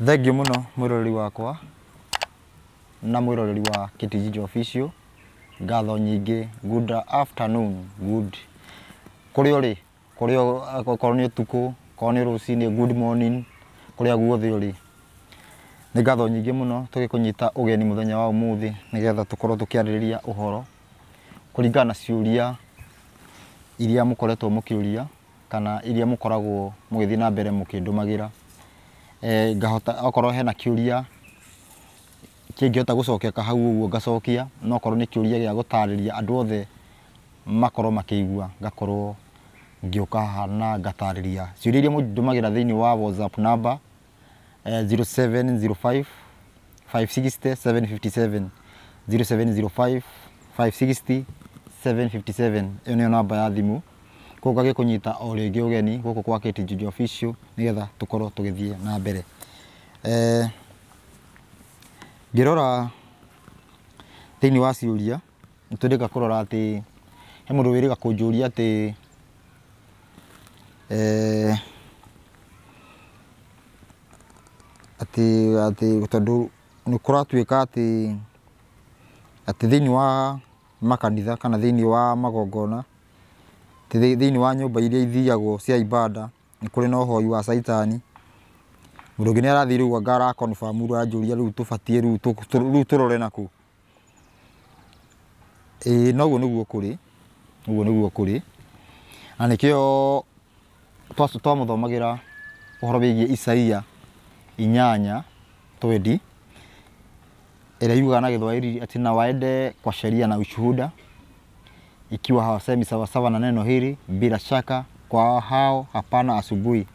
Thengiũ muno mwĩroreri wakwa na mwĩroreri wa kitijiji official, ngatho nyingi good afternoon, good kuri uri kuri okorwo ni ũtukũ, okorwo nĩ rũcinĩ, good morning, kuri kũrĩa guothe uri ni ngatho nyingi muno tugikunyita ugeni muthenya wa ũmũthĩ nĩgetha tũkorwo tukiariria uhoro kũringana na ciuria iria mukoretwo mukiuria kana iria mukoragwo mũgĩthiĩ na mbere mukindumagira Eh, ngahota okorwo hena kiuria kĩngĩhota gũcokeka hau ũguo ngacokia no okorwo ni kiuria gĩa gutariria andu othe makorwo makĩigua ngakorwo ngĩũka haha na ngatarĩria ciũria iria mũndũmagĩra thĩinĩ wa whatsapp number eh, 0705 560 757 0705 560 757 ĩyo nĩyo namba ya thimũ koguo nyita o rĩngĩ ũgeni gũkũ kwa Kate Juju Official nĩgetha tũkorwo tũgĩthiĩ na mbere eh, ngĩrora thĩinĩ wa ciũria kå rora atä he ga mũndũ wĩrĩga kũnjũria atĩ eh, atĩ atĩ tondũ nĩ ka atä thä thĩinĩ wa makanitha kana thĩinĩ wa magongona thä wa nyå mba iria ithiagwo cia ibada nä kå rä na å hoi wa saitani må ndå å ngä nä arathiä rä u anga arakonbamu aranjå ria rä u tå batiä rä u tå rore nakå ä noguo nä guo nä guo kå rä na nä kä o twamå thomagä ra å horo wä giä isaia inyanya twendi ä rä a yugaga na gä thwairi atä na waende kwa sheria na ushuhuda ikiwa hawasemi sawasawa na neno hili, bila shaka kwa hao hapana asubuhi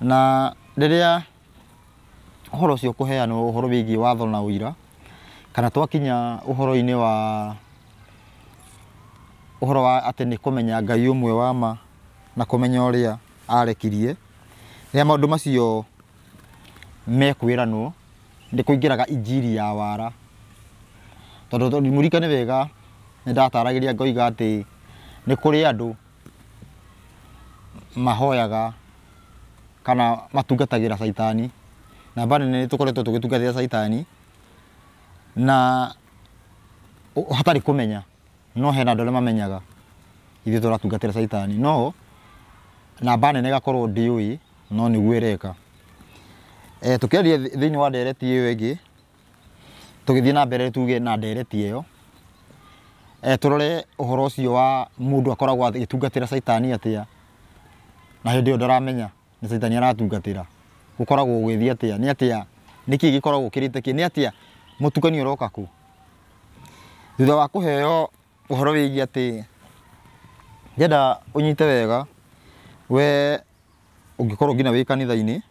na rĩrĩa ũhoro ũcio kũheanwo ũhoro wĩgiĩ watho na ũira kana twakinya ũhoro-inĩ wa ũhoro wa atĩ nĩ kũmenya ngai ũmwe wa ma na kũmenya ũrĩa arekirie rĩrĩa maũndũ macio mekwĩranwo nĩ kũingĩraga injiri ya wara tondũ mũrikane wega nä ndataragä ngoiga atä nä kå rä andå mahoyaga kana matungatagä ra caitani namba nene nä tå koretwo tå gä tungatä ra caitani na hatarä kå menya no hena andå arä a mamenyaga ithuä tå ratungatä ra caitani no namba nene gakorwo ndä å no nä guo ä reka eh, tå kä aria thä iniä wa ndereti ä yo ä ngä tå gä thiä na mbere tuge na ndereti ä yo Eh, turore uhoro ucio wa mundu akoragwo agitungatira saitani atia na hindi yo ndaramenya ni saitani aratungatira gukoragwo gwithia atia ni atia niki gikoragwo kirite ki ni atia mutukani uroka ku thutha wa kuheo uhoro wigie ati ndenda unyite wega we ungikorwo nginya wi kanitha-ini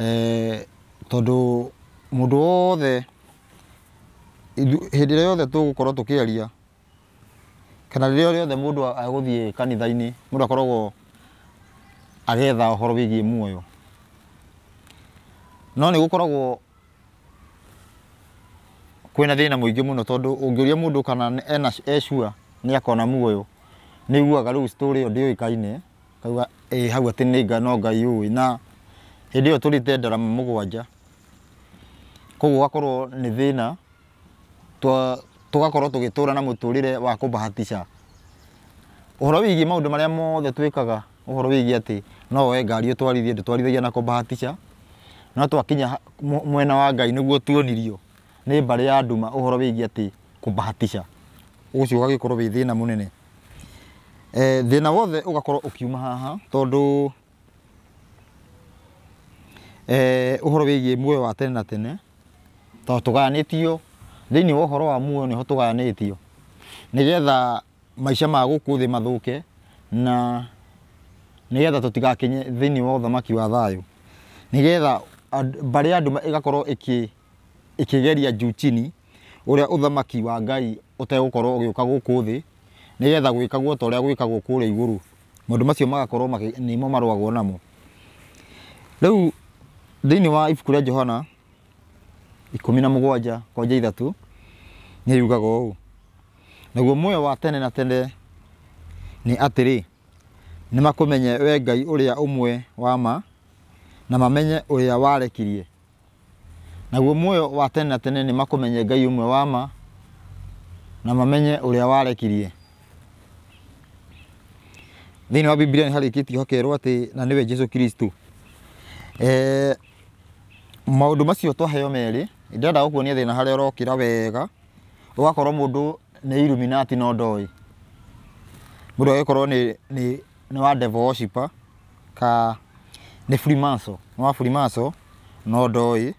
eh, tondu mundu wothe hĩndĩ ĩrĩa yothe tũgũkorwo tũkĩaria kana rĩrĩa rĩothe mũndũ agũthiĩ kanitha-inĩ mũndũ akoragwo agetha ũhoro gie muoyo no nĩ gũkoragwo kwĩna thĩna mũingĩ muno tondũ ũngĩũria mũndũ kana ena ecua nĩ akona muoyo ni iguaga rĩu story ĩyo ndĩũĩkaine kauga ĩ hau atĩ ni ngai no ngai ũĩ na hĩndĩ ĩyo tũrĩte ndarama mũgwanja koguo ũgakorwo nĩ thĩna tugakorwo tugitura na muturire wa kubahatisha uhoro wigie maundu maria mothe twikaga uhoro wigie ati no woe ngari utwarithie ndutwarithagia na kubahatisha no twakinya mwena wa ngai niguo tuonirio nä mbarä ya nduma å horo wä giä atä kå mbahatisha å cio å gagä korwo wä thä na må nene e, thä na wothe å gakorwo å kiuma haha tondå å e, horo wä giä muoyo wa tene na tene tondå tå ganä tio thini wa horo wa muoyo niho tuganitio nigetha maisha ma guku thi mathuke na nigetha tutigakinye thini wa thamaki wa thayo nigetha mbari andu igakorwo iki ikigeria juu chini uria uthamaki wa ngai utegukorwo ugiuka guku thi nigetha gwikagwo ta uria gwikagwo kuria iguru maundu macio magakorwo nimo marwagwo namo riu thini wa ibuku ria johana ikumi na mugwanja kwanja ithatu nä yugaga å å naguo muoyo wa tene na tene nä atiri nä makåmenye we ngai å rä a å mwe wa ma na mamenye å rä a warekirie naguo muoyo wa tene na tene nä makåmenye ngai å mwe wa ma na mamenye å rä a warekirie thä inä wa bibilia nä harä kä tio atä na nä we jesu kristo eh, ee, maå ndå macio twaheo merä ndirenda gukuonia thina haria urokira wega ugakorwo mundu ni illuminati no ndoi mundu agikorwo ni ni ni wa devil ka ni freemason ni wa freemason no ndoi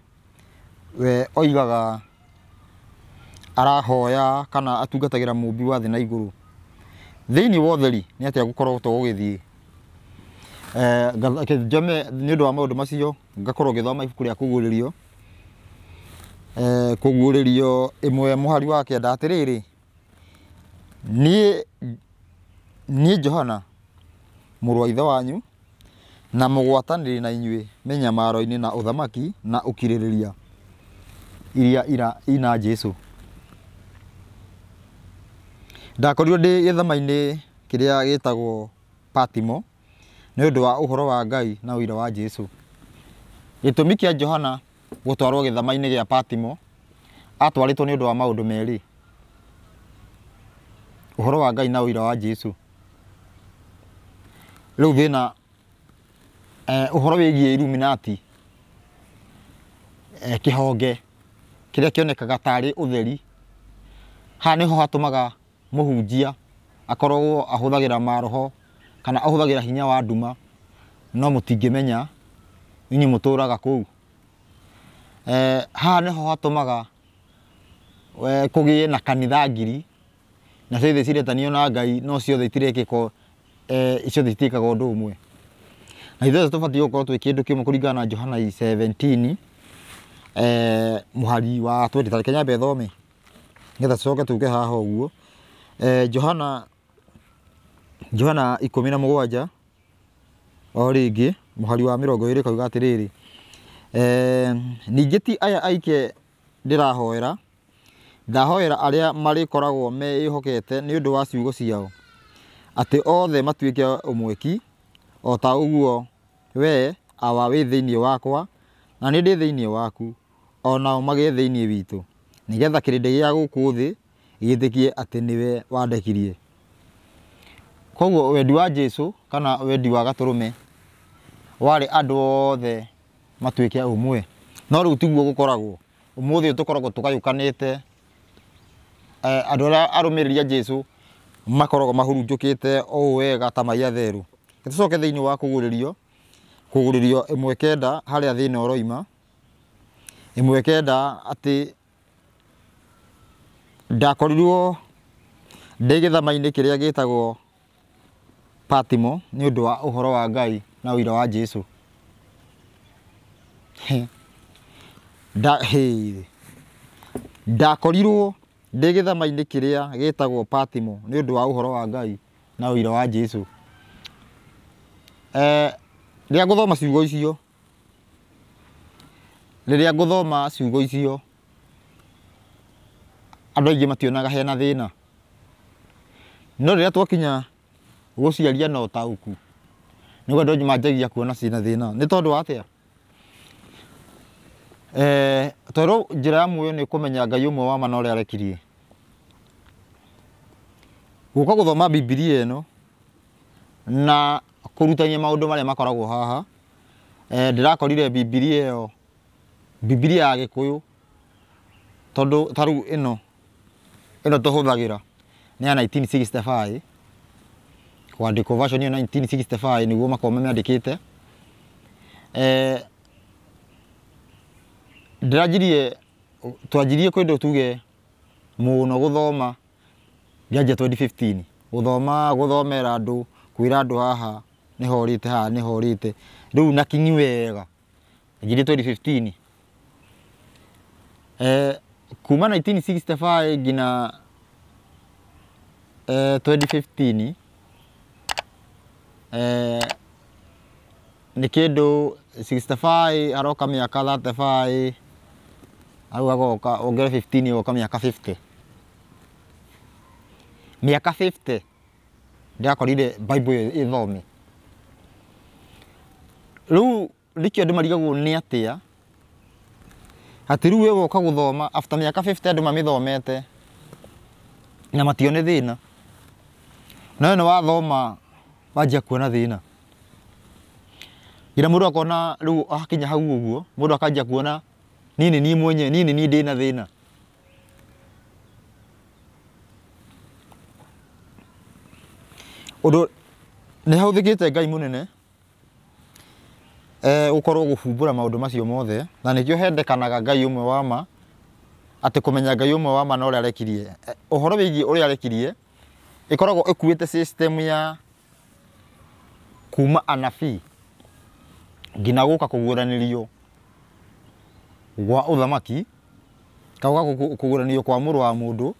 we oigaga arahoya kana atungatagira mumbi wa thi na iguru thini wotheri ni atia gukorwo to gugithii njome nä å ndå wa eh, maå ndå macio ngakorwo ngä thoma ibuku rä a kå gå rä rio eh kuguririo imwe muhari wake ndatiriri ni ni Johana murwa wa ithe wanyu na mugwatanire na inyuĩ mĩnyamaro ini na uthamaki na ukirereria iria ira ina Jesu ndakorirwo ndĩ gĩthama-inĩ kĩrĩa gĩtagwo Patimo å ndå wa horo wa Ngai na ira wa Jesu kä a Johana gutwarwo githama-ini gia patimo atwaritwo ni undu wa maundu meri uhoro wa ngai na uira wa jesu riu thina eh, uhoro wigie illuminati eh, kihonge kiria kionekaga tari utheri haha niho hatumaga muhunjia akoragwo ahuthagira maroho kana ahuthagira hinya wa nduma no mutingimenya inyu muturaga kuu Eh, haha niho hatumaga eh, kugie na kanitha ngiri na cio ithe ciretanio na ngai no ciothe itirekiko eh, ciothe citiĩkaga ũndũ mwe na ithuothe tũbatiĩ gũkorwo twĩ kĩndũ kĩmwe kũringana na johana 17 eh, muhari wa 20 tarä kenya mbe thome getha tũcoke tuge haha å eh, johana johana ikå mi na må gwanja o rä ngä må hari wa mä rongo ä rä kauga atä rä rä Ehm, ningä ti aya aike ndä rahoera ndahoera arä a marä koragwo hokete nä å ndå wa ciugo ciao atä othe matuä ke å mweki o ta å guo we awa wä thä iniä wakwa na nä ndä thä iniä waku onao magä e thä iniä witå nä getha kä rä ndä gä a gå kå thä gä tä kie atä nä we wandekirie koguo wendi wa jesu kana wendi wa gatå rå me warä andå othe matuĩke ũmwe no rĩu tiguo gũkoragwo ũmũthĩ ũyũ tũkoragwo tũgayũkanĩte te eh, arĩa arũmĩrĩri a jesu makoragwo mahurunjũkĩte ũũ wega ta maiya theru tũcoke thĩinĩ wa kũgũrĩrio kũgũrĩrio ĩmwe kenda harĩa thĩna ũroima ĩmwe kenda atĩ ndakorirwo ndĩ gĩthama-inĩ kĩrĩa gĩtagwo patimo ni ũndũ wa ũhoro wa ngai na wira wa jesu ndakorirwo ndä gä thama-inä kä rä a gä tagwo patimo nä å ndå wa å horo wa ngai na å ira wa jesu eh, rä a ngå thoma ciugo icio rä rä a ngå thoma ciugo icio andå aingä mationaga hena thä na no rä rä a twakinya gå ciaria na å taå ku nä guo andå manjagia kuona cina thä na nä tondå wa a Eh, tondå njä ya muoyo nä kå menya ngai å mwe wa mana å rä arekirie gå ka gå thoma bibilia ä no na kå rutania maå ndå marä a makoragwo haha eh, ndä rakorire bibilia ä yo bibilia ya gä kå yå tondå ta rä u ä no tå hå thagä ra nä ya 1965 kwandä kwo ä 1965 nä guo makorwo mamä andä kä te ndiranjirie twanjirie kwindu tuge muno guthoma ndianjia 2015 guthoma guthomera andu kwira andu haha nä horite haha nä horite rä na kinyi wega njiri 2015 eh, kuma 1965 gina eh, 2015 eh, nä kä 65 aroka miaka 35 aru agoka ongera 15 yoka miaka 50 miaka 50 ndirakorire bible ithome riu liki andu marigagwo ni atia ati we woka guthoma after miaka 50 andu mamithomete na matione thina na ni wathoma wanjia kuona thina ira mundu akona riu akinya hau uguo mundu akanjia kuona nini ni mwenye nini ni dina ndä na thä na å ndå nä hahå thä kä te ngai må nene e, gå korwo gå bumbå ra maå ndå macio mothe na nä kä o hendekanaga ngai å mwe wa ma atä kå menya ngai å mwe wa ma na å rä arekirie å e, horo wä giä å rä a arekirie ä koragwo ä kuä te system ya kuma anabii nginya gå ka kå rio gwa uthamaki kauga kuguranio kwa muru wa mundu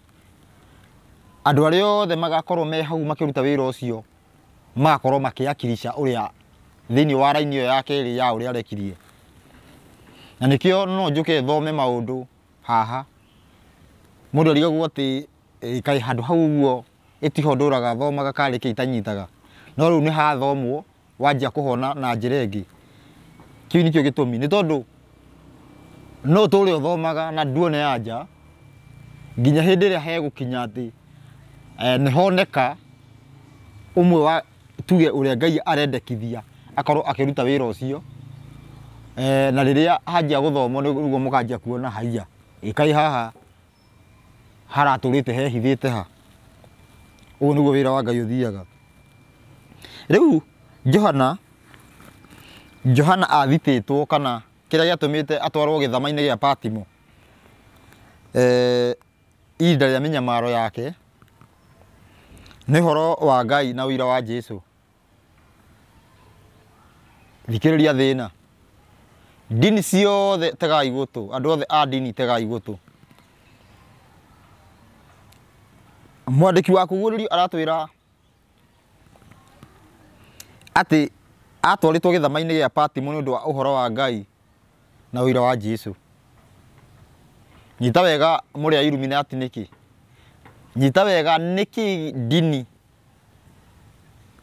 andu aria othe magakorwo me hau makiruta wira ucio magakorwo makiakirisha uria thini wa raini iyo ya keri ya uria arekirie na nikio no njuke thome maundu haha mundu arigagwo ati kai handu hau uguo itiho nduraga thomaga kari ki itanyitaga no riu ni hathomwo wanjia kuhona na njirengi kiu nikio gitumi ni tondu no tå rä å thomaga na nduone anja nginya hä ndä ä rä a hegå kinya atä eh, nä honeka å mwe wa tuge å rä a ngai arendekithia akorwo akä ruta wä ra å cio eh, na rä rä a hanjia gå thomo nä guo må kanjia kuona haia ä kai haha haratå rä te hehithä te ha å guo nä guo wä ra wa ngai å thiaga rä u johana johana two kana kä rä a mä te atwarwo gä thama-inä gä a patimo ihinda rä a minyamaro yake nä horo wa ngai na wira wa jesu thikä rä ria thä na ndini ciothe tegai gå tå andå othe a dini tegai gå tå mwandäki wa kugårä aratwä ra atä atwarä two gä thama-inä gä a patimo nä å ndå wa å horo wa ngai na wira wa Jesu nyita wega muri a Illuminati niki nyita wega niki dini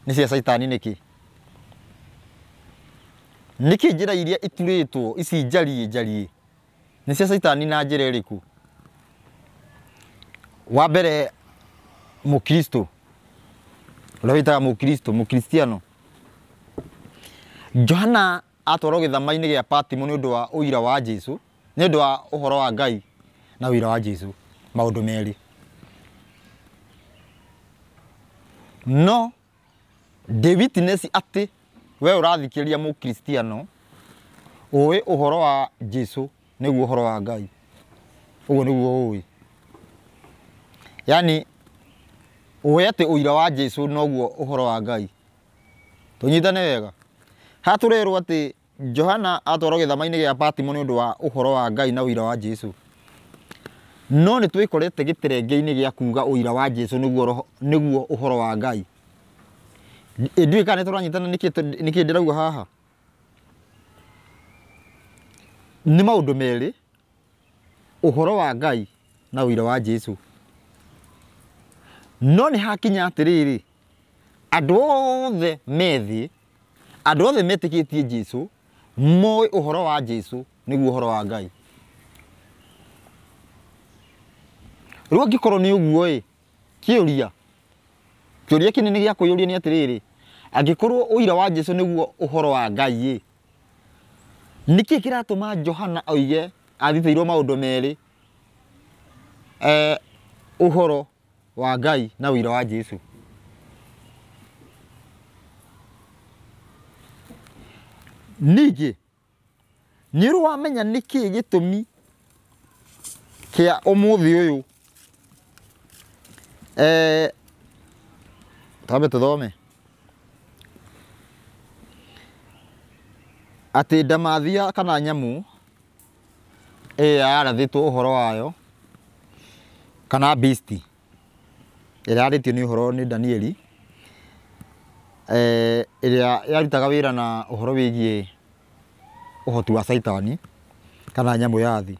ni cia saitani niki niki njira iria ituritwo ici njarie njarie ni cia saitani na njira iriku wa mbere mukristo uria witaga mukristo mukristiano Johana atwarwo gĩthama-inĩ gĩa nä å ndå wa ũira wa jesu å ndå wa å horo wa ngai na ũira wa jesu ndå merä no atä we å rathikä witness atĩ we å ä å horo wa jesu nä guo å horo wa ngai å guo nä guo å ä yani å ä atä å ira wa jesu noguo å horo wa ngai tå tũnyitane wega haturerwo ati johana atwarwo gĩthama-inĩ gĩa patimo å ndå wa horo wa ngai na ũira wa jesu no nĩ twĩkorete gĩtĩrenge-inĩ gĩa å ira wa jesu å horo wa ngai ndiũĩ kana nä kä ndä raguo haha ndå merä å horo wa ngai na ira wa jesu no nä hakinya rä andå othe methä andå othe metä kä tie jesu moä å horo wa jesu nä guo å horo wa ngai rä u angä korwo nä å guo kä å ria kä å ria kä nene gä akå ä å ria nä atä rä rä angä korwo å ira wa jesu nä guo å horo wa ngai nä kä kä ratå ma johana oige athitäirwo maå ndå merä å eh, horo wa ngai na å ira wa jesu ningä nä å rå wamenya nä kä gä tå mi kä a å må eh, thä å yå taambe tå thome atä ndamathia kana nyamå äa yarathä two å horo wayo kana ä rä aarä tio nä å horo nä danieri ä eh, rä a yarutaga wä ra na å horo wä giä uhoti wa caitani kana nyamu ya thĩ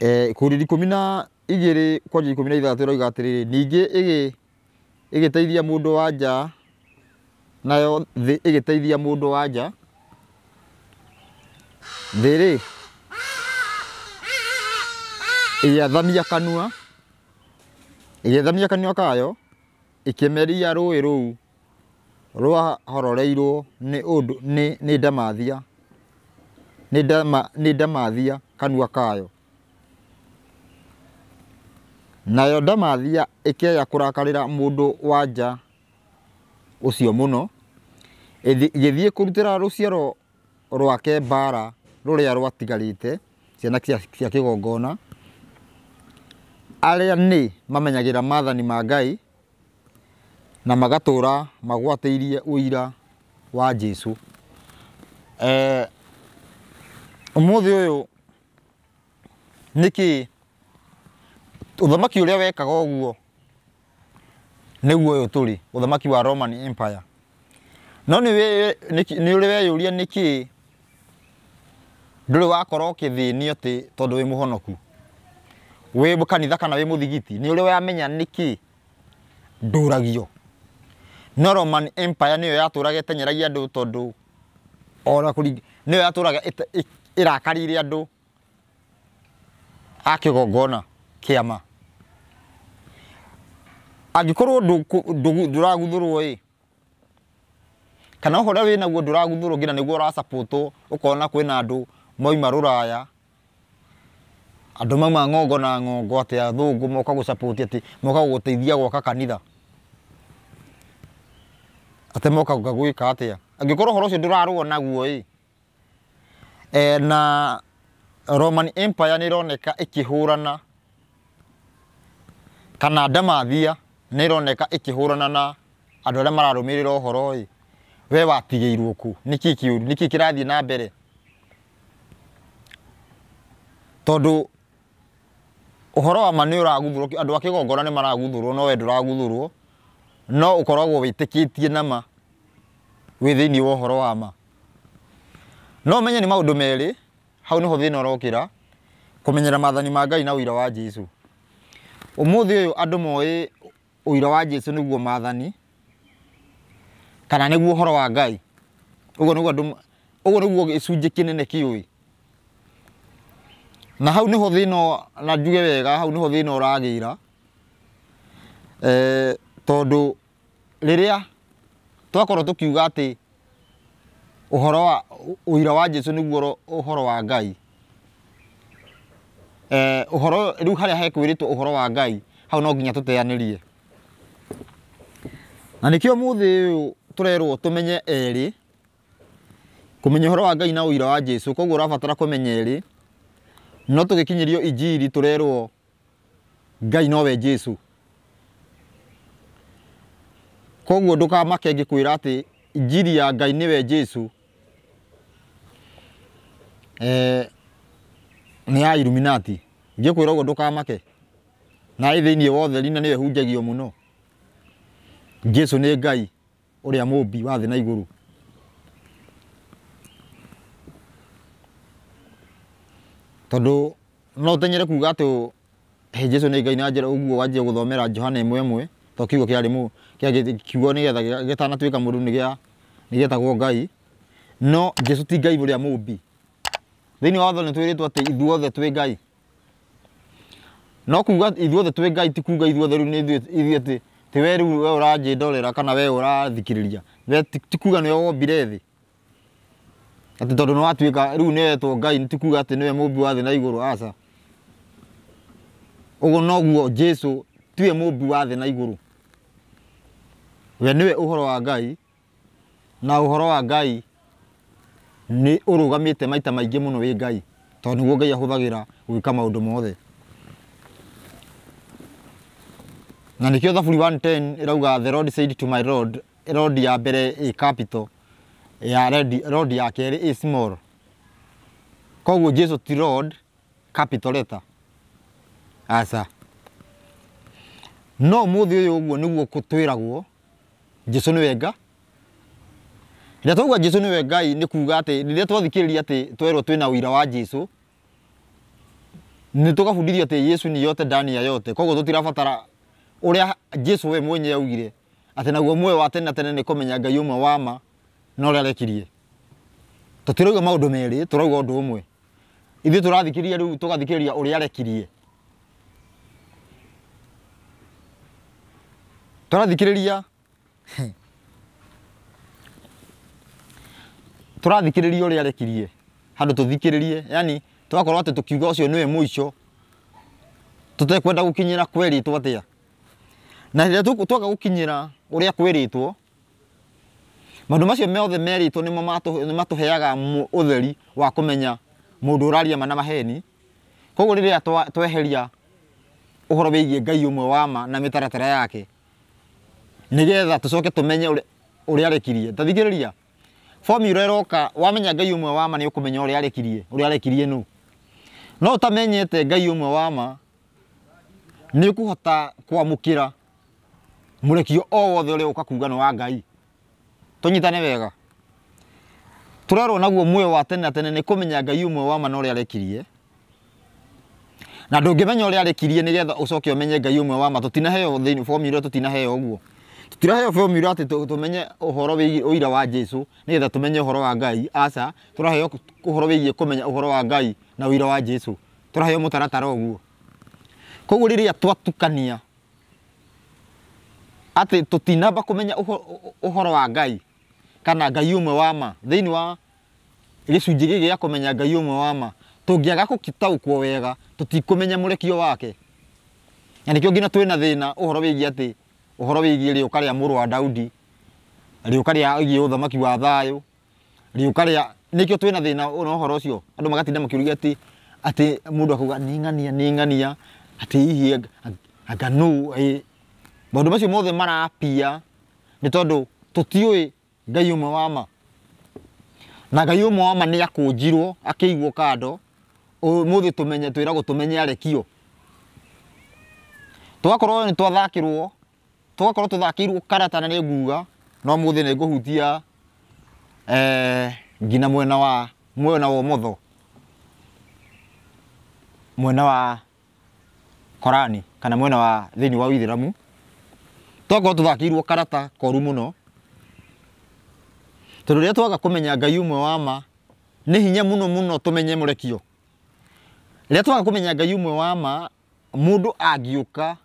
e, ikundi eh, ikumi na igĩrĩ kwanja ikumi na ithatũ ĩroiga atĩrĩrĩ ningĩ ĩgĩteithia mũndũ wa nja nayo thĩ ĩgĩteithia mũndũ wa nja thĩ-rĩ ĩgĩathamia kanua ĩgĩathamia kanua kayo ĩkĩmeria rũĩ rũu rwahororeirwo nä undu nä ndamathia nä ndamathia kanua kayo nayo ndamathia ikeya kurakarira mundu wa nja ucio muno igithie kurutira ruciaro rwake mbara ruria rwatigarite ciana cia kigongona aria ni mamenyagira mathani ma ngai na magatura magwatiirie uira wa Jesu eh umuthi uyu niki uthamaki uria wekaga uguo niguo uyu turi uthamaki wa Roman Empire no ni we ni uri weyuria niki nduri wakorwo ukithini ati tondu wi muhonoku wi kanitha kana wi muthigiti ni uri wamenya niki nduragio no Roman Empire nä yo yatå andu andå tondå ona kå nä yo yatå raga ä rakarire andå a kä gongona kä ama angä korwo ndå raguthå kana å horo wä naguo ndå raguthå rwo nginya nä guo å racapåtwo å kona kwä na andå mauma raya andå ng'ongo na ng'ongo atä athå moka gå capåti moka gå teithia gwaka kanitha ate moka guka gwika atia angikorwo horo ucio ndurarwo naguo i e, eh, na Roman Empire nä roneka ĩkĩhũrana kana ndamathia nä roneka ĩkĩhũrana na andå arĩa mararũmĩrĩra ũhoro ĩ we watigĩirwo kũ nĩkĩ kĩũru nĩkĩ kĩrathiĩ na mbere tondũ ũhoro wa ma nĩ ũraguthũrwo andũ a kĩgongona nĩ maraguthũrwo no we ndũraguthũrwo no ukoragwo witikitie na ma wi thini wa horo wa ma no menye ni maundu meri hau niho thina urokira kumenyera mathani ma ngai na uira wa jesu umuthi uyu andu moi uira wa jesu niguo mathani kana niguo horo wa ngai uguo niguo andu uguo niguo gicunji kinene kiui na hau ho thina na njuge wega hau niho thina uragira eh tondu rĩrĩa twakorwo atä å ũhoro wa ira wa jesu Jesũ nĩguo horo wa Ngai hekwä rä two å horo wa Ngai hau no nginya rie na rerwo tå menye erä kå menya å horo wa Ngai na ira wa jesu koguo kå menya erä no tũgĩkinyĩrio injiri rerwo Ngai nowe jesu koguo ndukamake ngikwira ati njiri ya ngai niwe jesu eh, nä ya iluminati ngä kwä ra å guo ndå kamake naä thä iniä wothe rina nä we hunjagio må no jesu nä ngai å rä a må mbi wa thä na igå rå tondå no å tenyere kuga atä jesu nä ngai na njä ra å guo wanjie gå thomera johana ä mwe ä mwe to kiugo kä kiugo nä getha gätanatuä ka må ndå nä gäetagwo ngai no jesu ti ngai å rä a må mbi thä inä wa watho nä twä rä two atä ithuothe twä ngai no kuga ithuothe twä ngai ti ithuothe rä u ithuä atä tä we rä u we å ranjä ndorera kana we å rathikä rä ria ti kuga nä we wombire thä atä tondå nä watuä ka rä u nä wetwo ngai nä ti atä nä we må mbi wa thä na igå rå aca å guo noguo jesu tiwe må mbi wa thä na igå rå we niwe uhoro wa ngai na uhoro wa ngai ni urugamite maita maingi muno wi ngai tondå nä guo ngai ahåthagä gwika maundu mothe na nä kä 110 thaburi ärauga the road said to my road road ya mbere ä capital ya red, road ya kerä ä small koguo jesu ti road capital letter asa no må thä uguo yå å guo jesu nä wenga rä twauga jesu nä wengai nä kuga atä rä rä a twathikä rä ria atä twerwo twä na å ira wa jesu nä tå gabundithio atä yesu nä yote ndani ya yote koguo tå tirabatara å rä a jesu we mwenye augire atä naguo muoyo wa tene na tene nä kå menya ngai å mwe wa ma na å rä a arekirie tå tirauga maå ndå merä tå rauga å ndå å mwe ithuä tå rathikä ria rä u tå gathikä rä ria å rä a arekirie tå rathikä rä ria turathikiriria uria arekirie handu tuthikiririe yani tugakorwo ati tukiuga ucio niwe muico tutekwenda gukinyira kweritwo atia na rä twaga gå kinyä ra å rä a kwä two maå macio mothe merä two nä matå heaga å theri wa kå menya må ndå å raria ma na maheni koguo rä rä a tweheria å horo wä ngai å mwe wa na mä taratara yake nigetha tucoke tumenye uri arekirie tathikiriria formula iroka wamenya ngai umwe wama ni ukumenya uri arekirie uri arekirie nu no tamenyete ngai umwe wama ni ukuhota kwamukira murekio o wothe uri uka kuga wa ngai tunyitane wega turaro naguo muoyo wa tene na tene ni kumenya ngai umwe wama na uri arekirie na ndungimenya uri arekirie nigetha ucoke umenye ngai umwe wama tutinaheo thini formula tutinaheo uguo turaheyo formula atä tumenye uhoro wigie uira wa jesu nigetha tumenye uhoro wa ngai aca turaheyo uhoro wigie kumenya uhoro wa ngai na uira wa jesu turaheyo mutaratara uguo koguo riria twatukania atä tutinamba kumenya uhoro wa ngai kana ngai umwe wa ma thiini wa gicunji gigi gia kumenya ngai umwe wa ma tungiaga gukitaukwo wega tutikumenya murekio wake na nikio ngina twina thina uhoro wigie atä uhoro wigie riuka ria muru wa daudi riuka ria igie uthamaki wa thayo riuka ria nikio twina thina na uhoro ucio andu magatinda makiuria ati ati mundu akuga ningania ningania ati hihi aganu no maundu macio mothe marapia ni tondu tutiui ngai umwe wa ma na ngai umwe wa ma ni akunjirwo akiigwo kando umuthi tumenye twira gutumenye arekio twakorwo ni twathakirwo twakorwo tũthakĩirwo karata na nĩ nguga no nä ngå hutia eh, nginya mwena wa mwena wa motho mwena wa Korani kana mwena wa thĩinĩ wa Uithĩramu twakorwo thakäirwo karata koru mũno tondũ rĩrĩa twaga menya Ngai mwe wa ma nä hinya mũno mũno tũmenye mũrekio rĩrĩa twaga menya Ngai ũmwe wa ma å ka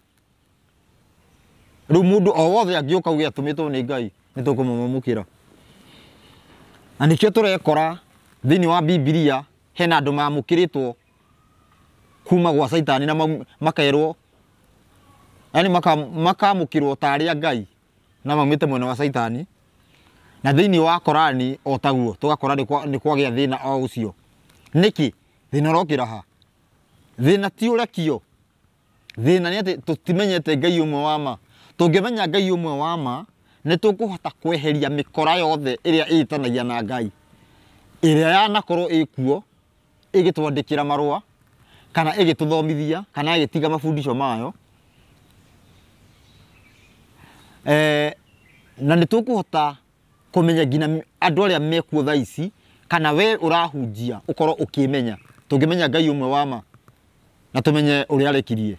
rä u må ndå o wothe angä å ka uge atå mä two nä ngai nä tå kä na tå rekora thä inä wa bibilia hena andå mamå kä rä two kuma gwa na makerwo yani makamå kä rwo tarä a ngai na maumä te mwena wa na thä inä wa korani o taguo tå gakora nä kwagä a thä na o å cio nä na å ti å rekio thä na nä ngai å mwe wa tungimenya ngai umwe wa ma nä tå kå hota kweheria mä kora yothe ä rä a na ngai ä rä a yanakorwo ä kuo ä gä twandä kä ra marå a kana ä gä tå thomithia kana igitiga gä tiga mayo e, na nä tå kå hota kå menya nginya andå arä a mekuo tha ici kana we å rahunjia å korwo å kä menya tå ngä menya ngai å mwe wa ma na tå menye å rä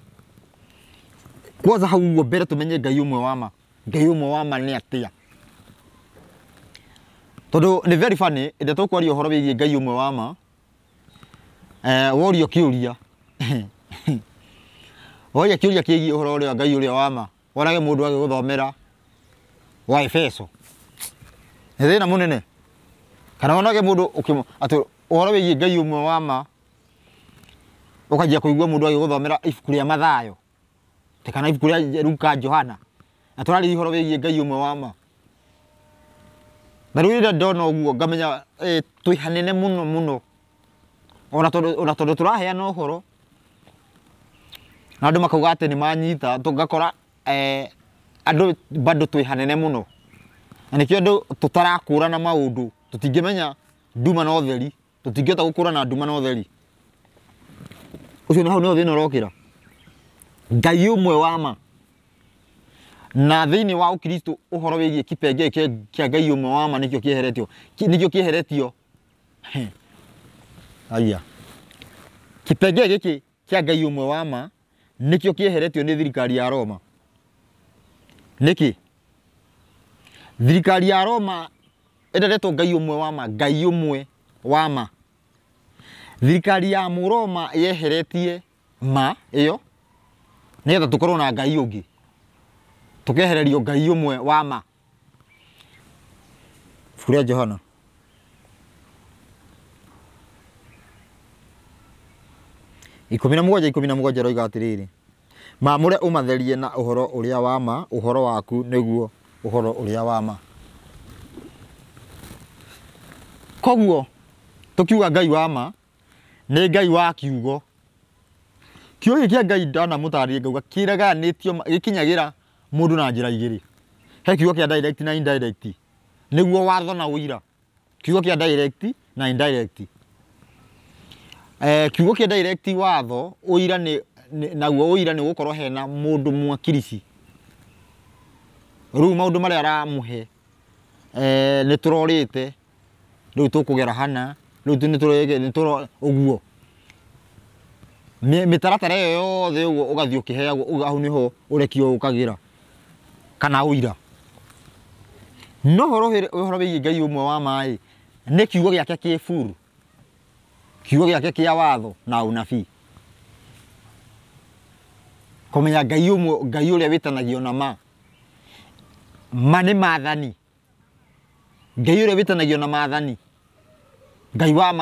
kwanza hau uguo mbere tumenye ngai umwe wama ngai umwe wama ni atia tondu ni very funny inde tukwaria uhoro wigie ngai umwe wama eh worio kiuria woria kiuria kigie uhoro uria ngai uria wama warage mundu agiguthomera wa Efeso ni thina munene kana wanage mundu ukimo ati uhoro wigie ngai umwe wama ukanjia kuigua mundu agiguthomera ibuku ria mathayo tekana ibuku rä ruka johana na tå rarä ihoro wä ngai å mwe wa ma na rä u rä rä a ndona hanene må no må no ona tondå tå raheana å horo na andå makauga atä nä manyita ngakora andå bado twä hanene må no na nä kä o andå tå tarakå rana maå ndå tå tingä menya nduma na theri tå tingä hota gå kå rana nduma na å theri å cio hau nä ho thä na å rokä ra ngai umwe wa ma na thini wa ukristo uhoro wigie kipenge kia ngai umwe wa ma nikio kiheretio nikio kieheretio aya kipenge giki kia ngai umwe wa ma nikio kieheretio ni thirikari ya Roma niki thirikari ya Roma enderetwo ngai umwe wa ma ngai umwe wa ma thirikari ya muroma yeheretie ma iyo nigetha korwo na ngai ungi tukehererio ngai umwe wa ma ibuku johana johana mi na ikå mi na mugwanja roiga atiriri å umatherie na uhoro uria wa ma uhoro waku niguo uhoro uria wa ma koguo kiuga ngai wa ma nä ngai wa kiugo kiugo gä kä a ngai ndanamåtarä rie ngauga kä reganä tio gä kinyagä ra må ndå na njä ra igä rä he kiugo kä a na nä guo watho na å ira kiugo kä a na eh, kiugo kä a direct watho å ira naguo å ira nä gå korwo hena må ndå mwakirici rä u maå ndå marä a aramå he eh, nä tå rorä te rä u tå kå gera hana rä u nä tå guo ä yo yothe nä ho å rekio å kagä ra kana ũira no wä wĩgiĩ ngai mwe wa maä nä kiugo ake kä buru kiugo kä a watho na ũnabii kũmenya ngai ũmwe ngai ũrĩa wĩtanagio na ma ma nĩ mathani ngai wä tanagio na mathani ngai wa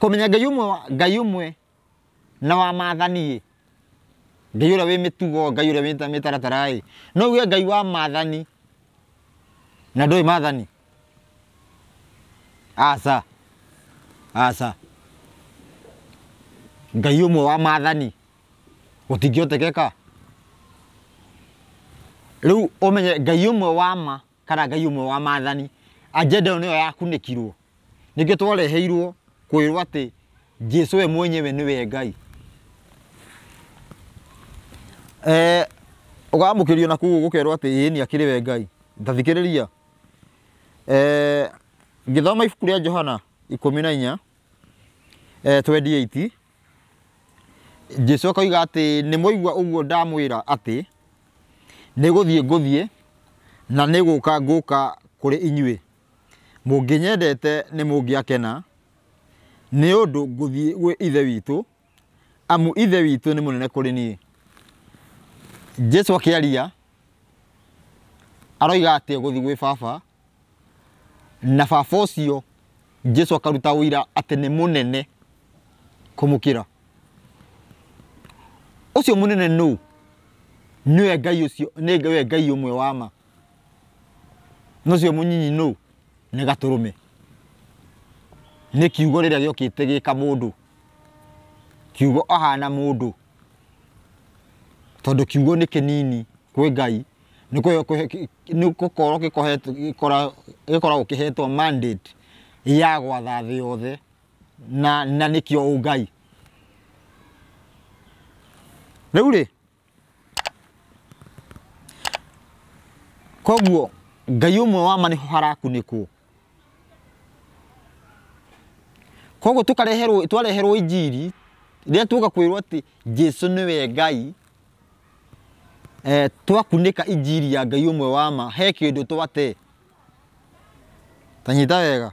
kå menya ngai ũmwe ngai ũmwe na wamathani ngai ura wi mitugo ngai ura wi mitaratara no uge ngai wa mathani na ndoi mathani asa asa ngai umwe wa mathani gutingiotekeka riu umenye ngai umwe wa ma kana ngai umwe wa mathani ajenda niyo yakunikirwo nikio twareheirwo kwirwo ati jesu we mwenyewe we ngai å eh, ̈gamå kä rio na kåguo gå kerwo atä ää ni akä rä we ngai tathikä rä ria eh, ngä thoma ibuku rä a johana ikå mi na inya 2 eh, jesu akoiga atä nä må igua å guo ndamwä ra atä nä gå thiä ngå thiä na nä gå ka ngå ka kå rä inyuä må ngä nyendete nä må ngä akena nä å ndå ngå thiä gwä ithe witå amu ithe witå nä må nene kå rä niä jesu akiaria aroiga atä gå thiä gwä baba na baba å cio jesu akaruta å ira atä nä må nene kå må kä ra å cio må nene no nä we ngai å cio nä we ngai å mwe wama ma no cio må nyinyi no nä gatå rå me nä kiugo rä rä a gä okä te gä ka må ndå kiugo ahana må ndå tondå kiugo nä kä nini kwä ngai nä gå korwo gä koragwo kä hetwo ya gwatha thä yothe na, nä kä o å ngai rä u rä koguo ngai å mwe wa ma nä ho nä kwo koguo twareherwo injiri rä a tuoka kwä rwo atä jesu nä we ngai eh, twakunika ijiri ya ngai umwe wa ma he kindu twate tanyita wega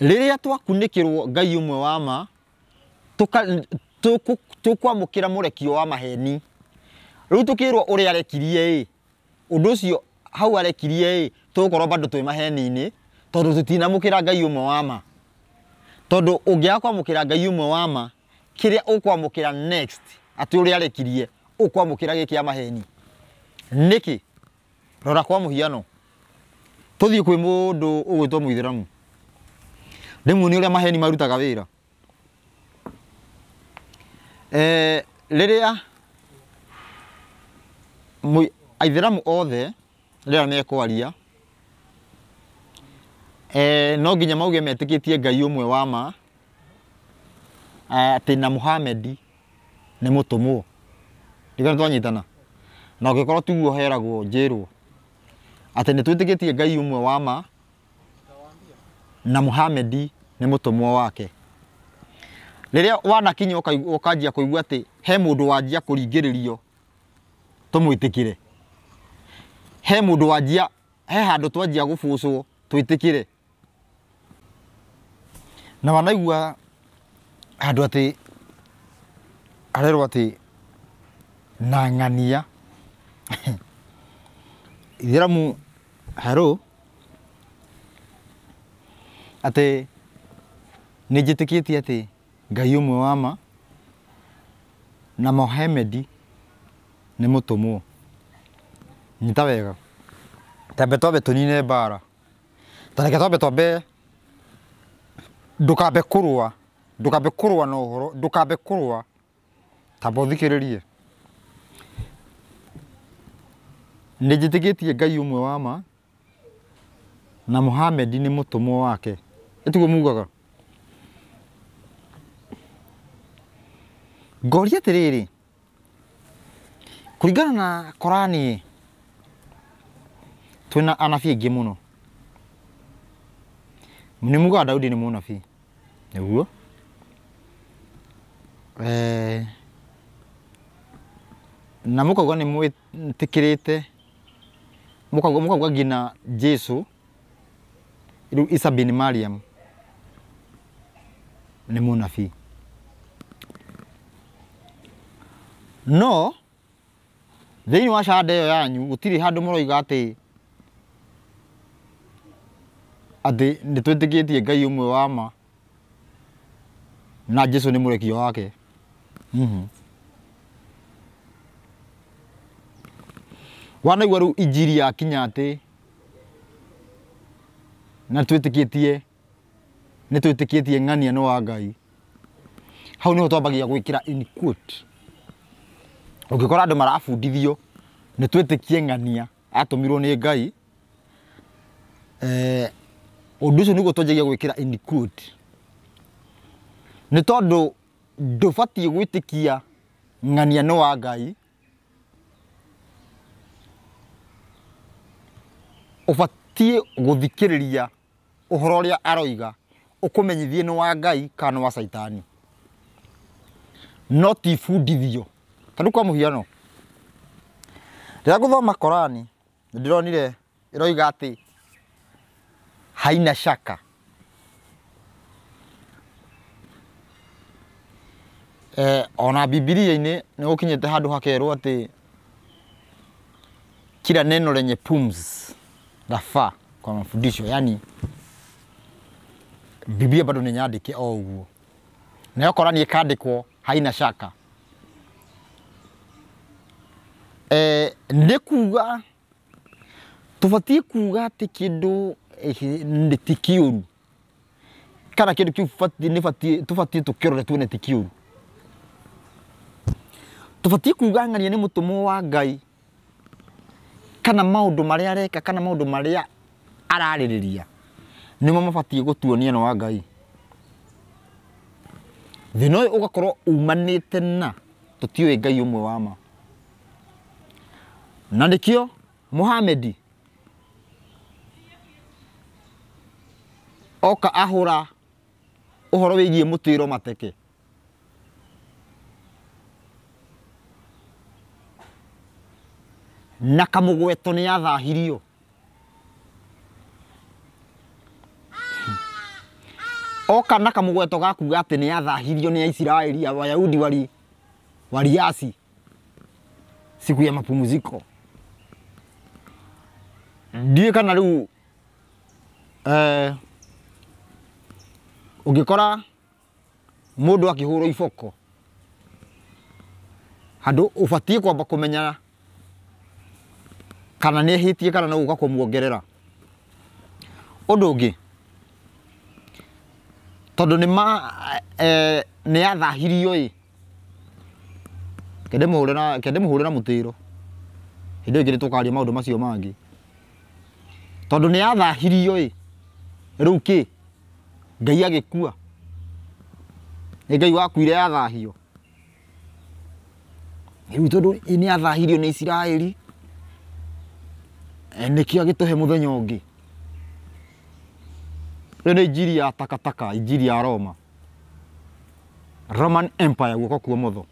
riria twakunikirwo ngai umwe wa ma tukwamukira murekio wa maheni riu tukirwo uria arekirie i undu ucio hau arekirie i tukorwo bado twi maheni-ini tondu tutinamukira ngai umwe wa ma tondu ungiaga kwamukira ngai umwe wa ma kiria ukwamukira next ati uria arekirie ukwamukira gä kä a maheni nä kä rora kwa må hiano tå thiä kwä må ndå å gwä two må itheramu rä mwe nä å rä a maheni marutaga wä ra rä ee, rä a aitheramu othe rä rä a mekwaria ee, no nginya mauge metä kä tie ngai å mwe wa ma atä na muhamedi nä må tå mwo nä twanyitana na å gä korwo tuguo heragwo njä rwo atä nä twä tä gä tie ngai å mwe wa ma na muhamedi nä må tå wake rä rä a wanakinya å kanjia kå igua atä he må ndå wanjia kå ringä rä rio tå mwä tä kä re he må ndå wanjia he handå twanjia gå båcwo twä tä kä re na wanaigua handå atä arerwo atä na ng'ania ithiramu haro atä nä njä tä kä tie atä ngai å mwe wa ma na mohemedi nä må tå mwo nyita wega tambe twambe tå nine mbara tareke twambe twambe ndå kambe kå rå ndå kambe kå rå a na å horo ndå kambe kå rå a thikä rä rie nä njä tä gä tie ngai å mwe wa ma na Muhammad nä må tå mwo wake ä tiguo mugaga ngori atä rä rä kå ringana na korani twä na anabi aingä må no nä mugaga daudi nä månabi näguo na må kauga nä mwä tä kä rä te mukagwa gina jesu iru isa bin mariam nä må nabi no thä inä wa canda ä yo yanyu gå tirä handå må roiga atä atä nä twä tä kä tie ngai å mwe wa ma na jesu nä må rekio wake mm wanaigua rä u injiri yakinya atä na twä tä kä tie nä twä tä kä tie ng'ania nä wa ngai hau nä ho twambagia gwä kä ra å ngä kora andå marabundithio nä twä tä kie ng'ania atå mirwo nä ngai å eh, ndå å cio nä guo twanjagia gwä kä ra nä tondå ndå batiä gwä tä kia ng'ania nä wa ngai ubatie guthikiriria uhoro ũrĩa aroiga ukumenyithie ni wa ngai kana wa caitani no ti ibundithio tarĩu kwa muhiano rĩrĩa ngũthoma korani nĩ ndĩronire ĩroiga haina shaka eh, ona bibilia-inĩ ni gũkinyĩte handu hakerwo ati kila neno lenye pumzi raba kwa mafundisho, yani Biblia bado ni ke o oh, uguo, nayo Korani ikandikwo haina shaka. E, nĩ kuga tũbatiĩ kuga atĩ kĩndũ nĩ ti kĩũru kana kĩndũ kĩu tũbatiĩ tũkĩrore tuone ti kĩũru tũbatiĩ kuga ng'ania nĩ mutumo wa Ngai kana maundu maria areka kana maundu maria araririria nimo mabatie gutuonia no wa ngai thina uyu ugakorwo umanite na tutiũĩ ngai ũmwe wa ma na nĩkĩo muhamedi oka ahũra ũhoro wĩgiĩ mũtwĩro mateke na kamugweto nä yathahirio oka na kamugweto gakuga atä nä yathahirio nä aisiraeli wayahudi wali wariasi siku ya mapumziko ndiä kana rä u eh, å ngä kora må ndå akä hå rwo iboko handå å batiä kwamba kå menyara kana nä hä kana no gå ka kå muongerera å ndå å ngä tondå nä ma eh, yathahirio ä kende må hå rä na må tä ro hä ndä ä ngä nä tå karia maå ndå macio mangä tondå nä yathahirio ä rä u kä ngai agä kua nä ngai wakuire yathahio rä u tondå nä yathahirio nä isiraeli nikio agituhe muthenya ungi iyo ni ya takataka injiri ya roma roman empire guko kuo motho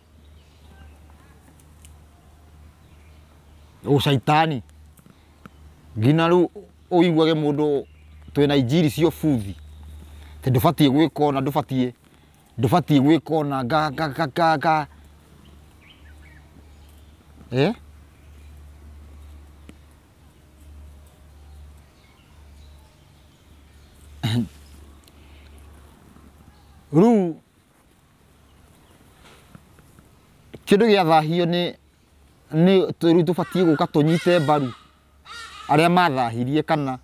ucaitani nginya riu uiguage mundu twina injiri cio buthi te ndubatiĩ gwĩka ona ndubatiĩ ndubatiĩ gwĩka ona ga ga nga ga eh kindu giathahio ni ni riu tubatie guka tunyite mbaru aria mathahirie kana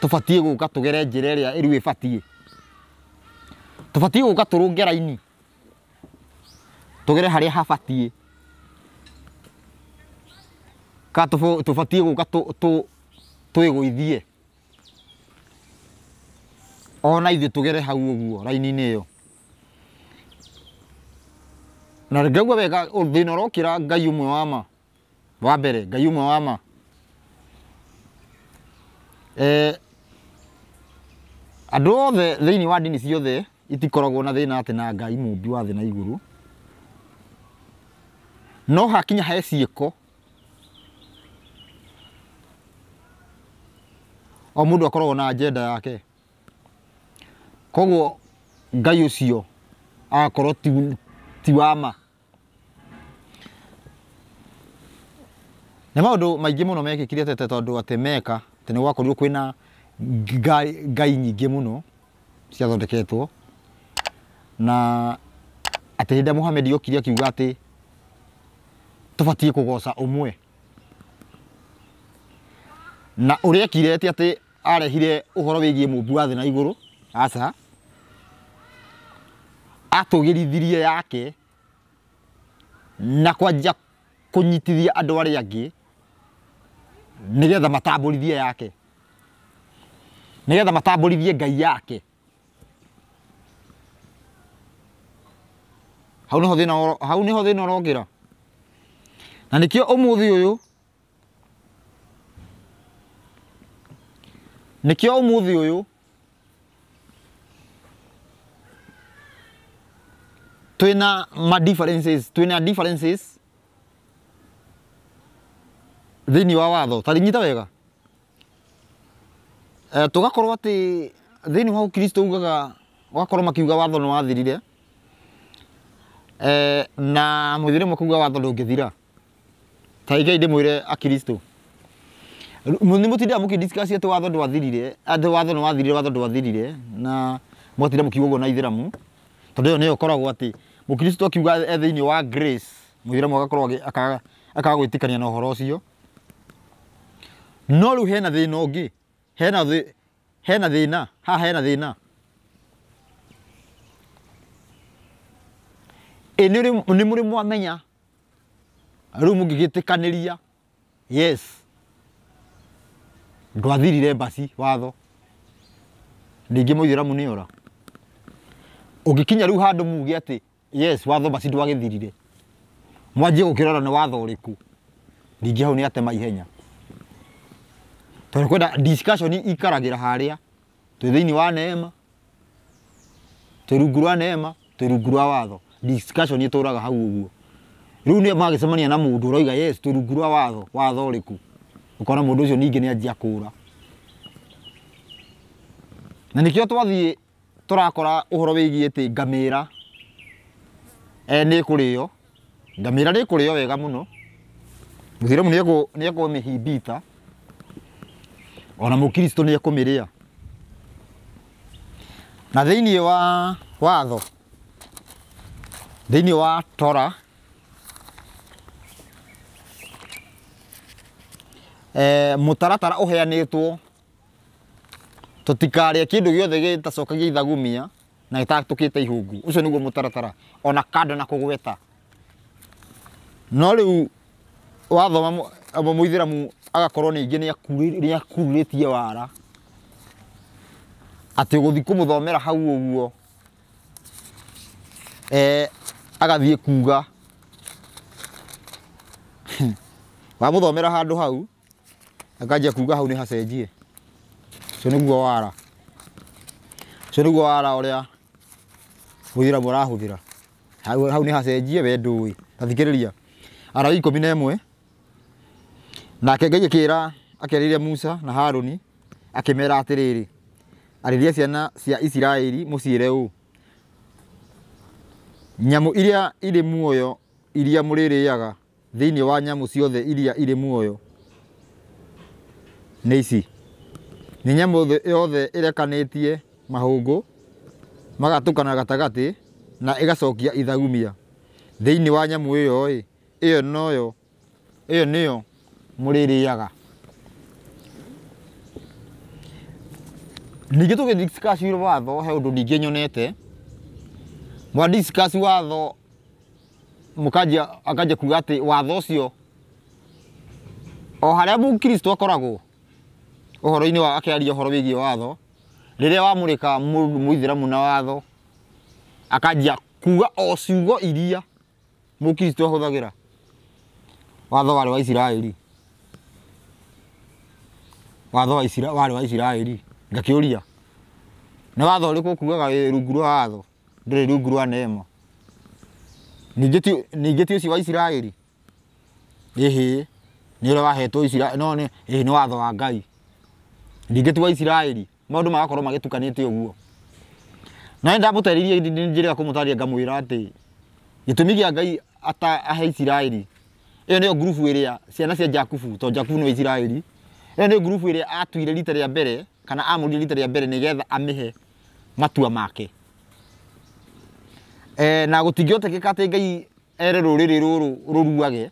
tubatie guka tugere njira iria iriu ibatie tubatie guka turunge raini tugere haria habatie ka tubatie guka twigwithie ona ithuĩ tugere hau ũguo raini-inĩ ĩyo na ngaigua wega thä na ngai umwe wama wa mbere ngai umwe wama ma andå othe thä iniä wa ndini ciothe itikoragwo na thä na atä na ngai må mbi wa thä na igå rå no hakinya he ciĩko o må ndå akoragwo na ajenda yake koguo ngai å cio agakorwo ti wama nä maå ndå maingä må no mekä kire tete tondå atä meka atä nä gwakorirwo kwä na ngai nyingä må no ciathondeketwo na atä hä ndä muhamed okire akiuga atä tå batiä kå goca å mwe na å rä ekire atä atä arehire å horo wä giä må mbu wa thä na igå rå aca atå gä rithirie yake na kwanjia kå nyitithia andå arä a angä nigetha matambulithie yake nigetha matambulithie ngai yake hau niho thina hau niho thina ũrongira na nikio ũmũthĩ uyu nikio ũmũthĩ uyu twĩna ma differences twĩna differences thini wa watho tari nyita wega e, eh, tugakorwo ati thini wa ukristo ugaga wakorwo makiuga watho ni wathirire e, na mwithire makuga watho ndungithira taigai ndimwire akristo ni mutinda mukidiscuss ati watho ndwathirire ati watho ni wathirire watho ndwathirire na mwatinda mukiuga ugo na ithiramu tondu iyo niyo ikoragwo ati mukristo akiuga e thiini wa grace mwithire mwagakorwo akaga gwĩtĩkania na ucio ũcio no rä u hena thä na å ngä hena thä na haha hena thä na ä nä må rä mwamenya rä u må ngä gä tä kanä ria ndwathirire mbaci watho ningä må ithä nä ora å ngä kinya rä u handå muge atä yes watho mbaci ndwagä thirire mwanjie gå kä rora nä watho å rä kå ningä hau nä atema ihenya tondå kwenda discussion ikaragä ra harä a twä thä inä wa neema twä rungu rwa neema twä rungu rwa watho discussion ä raga hau å guo rä u nä magä na må ndå å roiga yes twä rungu rwa watho watho rä ku å kona må ndå å cio ningä nä anjia kå ra na nä kä o twathiä tå rakora å horo wä giä tä ngamä ra nä kå rä o ngamä ra rä kå rä o wega må no må thire må nä ekå mä himbita ona må kristo nä ekå mä rä a na thä iniä wa watho thä iniä wa tora e, eh, må taratara å heanä two tå tikarä a kä ndå gä othe gä tacokagia ithagumia na gä tatå kä te ihungu å cio nä guo må taratara ona kando na kå gweta no rä u wathoma må ithä ramu agakorwo ningĩ nĩ akurĩtie wara atĩ gũthiĩ kũmũthomera hau ũguo eh, agathiĩ kuga wamũthomera handũ hau akanjia kuga hau nĩ hacenjie ũcio guo wara ũcio guo wara ũrĩa mũithĩramu arahũthĩra hau nĩ hacenjie we ndũĩ ta thikĩrĩria araĩ ikũmi na ĩmwe nake ngai akira akerire musa na haruni akimera atiriri ariria ciana cia isiraeli mucire u nyamu iria iri muoyo iria muririaga thiini wa nyamu ciothe iria iri muoyo nä ici nä nyamå yothe ĩrekanitie mahungu magatukana gatagati na igacokia ithagumia thĩinĩ wa nyamu iyo ĩ iyo noyo iyo niyo muliriaga ningä tå gä discuss watho he å ndå ningä nyonete mwa discussi watho mukanjia akanjia kuga atä watho å cio o harä a mukristo akoragwo å horo-inä wa aria å horo wä giä watho rä rä a wamå rä ka må ithäramu na watho akanjia kuga o ciugo iria mukristo ahå thagä ra watho warä wa isiraeli watho warĩ wa Isiraeli ngakĩũria nĩ watho ũrĩkũ ũkugaga rungu rwa watho ndũrĩ rungu rwa neema ningĩ ti ũcio wa Isiraeli ĩhĩ nĩ ũrĩa wahetwo no ĩhĩ nĩ watho wa Ngai ningĩ ti wa Isiraeli maũndũ magakorwo magĩtukanĩte ũguo na nĩ ndamũtarĩirie njĩra kũmũtarĩria ngamwĩra atĩ gĩtũmi gĩa Ngai ata ahe Isiraeli ĩyo nĩyo ngurubu ĩrĩa ciana cia Jakubu tondũ Jakubu nĩwe Isiraeli ä nä ngurubu ä rä a atuire rita rä a mbere kana amå rita rä a mbere nä getha amä he matua make e, na gå tingä otekä ka atä ngai ere rå rä rä rå rå ruage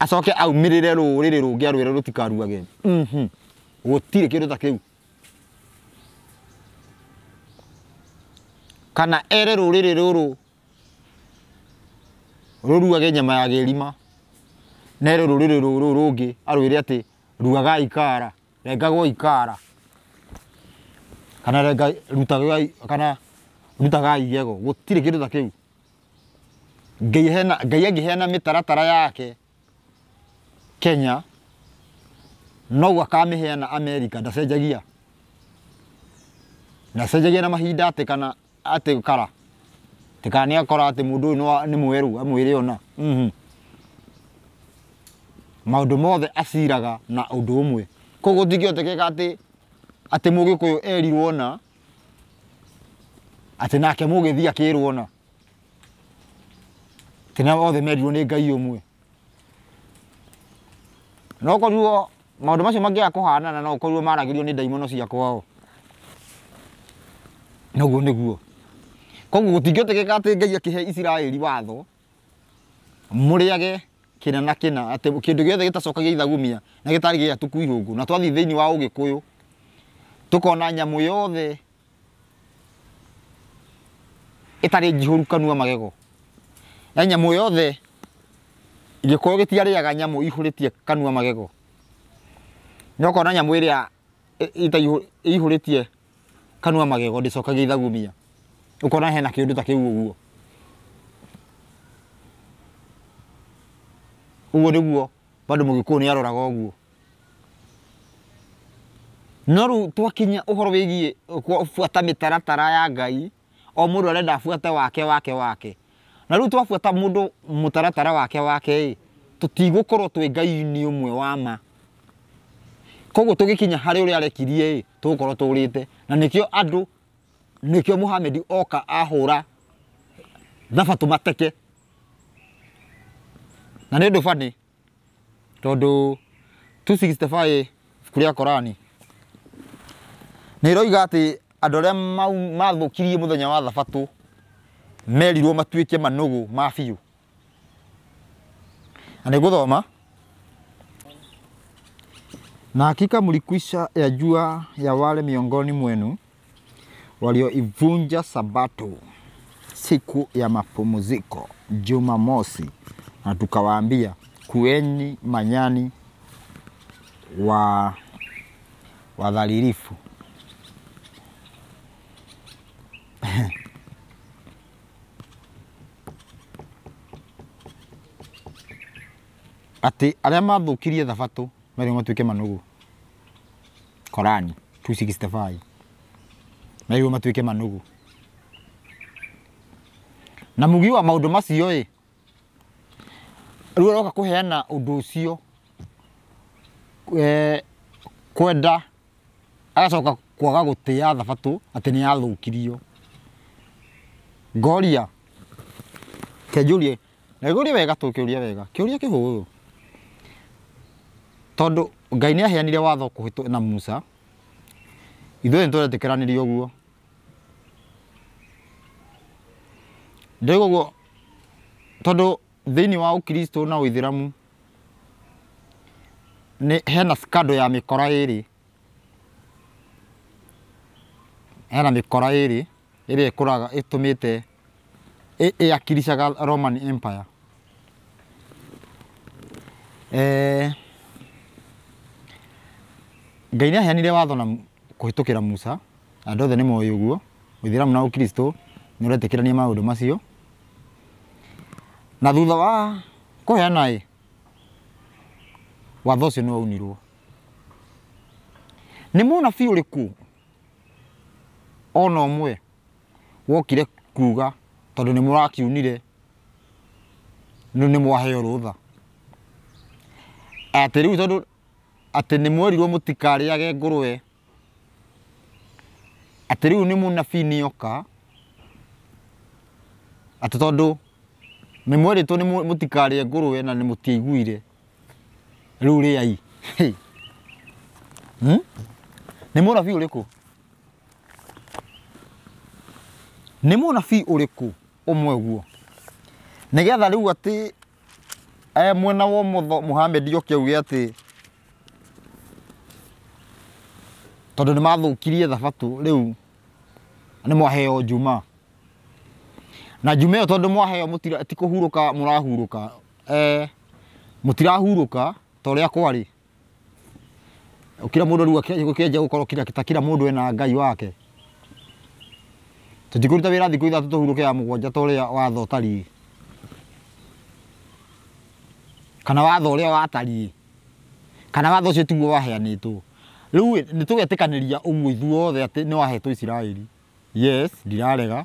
acoke aumä rä re rå rä rä rå ngä arwä re rå tikaruage mhm. gå tirä kä ndå ta kä u kana ere rå rä rä rå rå rå ruage nyama ya gä rima nero rurä rå rå arwä atä ruaga ikara rengagwo ikara kana renga rutaga kana rutaga igego gutirä kä ndå ta kä u ngai angä heana mä taratara yake kenya noguo akamä heana amerika ndacenjagia ndacenjagia na mahinda atä kana atä kara tä kana nä akora atä må ndå å yå nä mwerå ona mm -hmm maundu mothe aciraga na undu umwe koguo ndingiotekeka ati ati mugikuyu erirwo na ati nake mugithi akirwo na tina othe merirwo ni ngai umwe no korirwo maundu macio mangiaga kuhanana no korirwo maragirio ni ndaimono cia kwao noguo niguo koguo gutingiotekeka ati ngai akihe isiraeli watho muriage kina na kina ati kindu ndå gä othe gä ithagumia na gä tarä gä atuku na twathi thä wa å gä kå yå tå kona nyamå yothe ä tarä njihå wa magego ya nyamu yothe igä korwo gä tiarä aga nyamå ihå kanua magego nä okona nyamu ä ita ihuritie rä tie kanua magego ndä ithagumia å kona hena kä ndå ta kä u guo guo nä guo bado må gä kå nä aroraga å guo no rä u twakinya å horo wä giä bwata mä taratara ya ngai o må ndå arenda bwate wake wake wake na rä u twabuata må ndå må taratara wake wake tå tigå korwo twä ngai nä å mwe wa ma koguo tå gä kinya harä å rä a arekirie tå gå korwo tå rä te na nä kä o andå nä kä o må hamedi oka ahå ra thabatå mateke na nä ndå bani tondå 265 a korani nä roiga atä andå arä a mathå kirie må thenya wa thabatå merirwo matuä ke manågå ma biå na nä gå thoma na hakika ya jua ya wale miongoni mwenu ivunja sabato siku ya mapumziko mosi na tukawaambia kueni manyani wa wadhalilifu ati aria mathukirie thabatu merirwo matuike manugu Korani 265 merirwo matuike manugu na mugi wa maundu macio ii rä u roka kå heana å ndå å cio eh, kwenda agacoka kwaga gå tä a thabatå atä nä yathå kirio ngoria kenjå rie na gä rie wega tå kä å ria wega kä å ria kä hå thå tondå ngai nä aheanire watho kå na musa ithuä nä tå retä kä ranä ria å guo ndä guo tondå thĩinĩ wa ukristo na uithiramu ni hena skado ya mikora ĩrĩ hena mĩkora ĩrĩ ĩrĩa ĩkũraga ĩtũmĩte ĩakiricaga Roman Empire eh, Ngai nĩ aheanire watho na kũhĩtũkĩra Musa andũ othe nĩ moĩ ũguo Ũithĩramu na Ũkristo nĩ ũretĩkĩrania maũndũ macio na thutha wa kuheana ä watho ũcio nĩ waunirwo nĩ mũnabii ũrĩkũ ona ũmwe wokire kuga tondũ nĩ mũrakiunire rĩu nĩ mwaheo rũtha atĩ rĩu tondũ atĩ nĩ mwerirwo mũtikarĩage ngũrwe atĩ rĩu nĩ mũnabii nĩoka atĩ tondũ nä mwerä mwerätwo må tikarä a ngå rå we na nä må tiaiguire rä u rä ai hmm? nä må nabii å rä kå nä må nabii å rä kå å mwe guo nä getha rä u atä eh, mwena wa motho muhamed oke auge atä tondå nä mathå kirie thabatå rä u nä mwaheo jumaa na juma ä yo tondå mwaheo ti hurå ka må rahurå ka e, må tirahurå ka ta rä a kwarä kira må ndå rä u gå korwo ta kira må ndå ena ngai wake tå tikå ruta wä ra thikå ithatå tå hurå ke ya må gwanja ta å rä a watho tariä kana watho å rä a watariä kana watho ũcio tiguo waheanä two rä u nä tå getä kanä ria å guo ithuothe atä nä wahetwo iciraeli yes ndirarega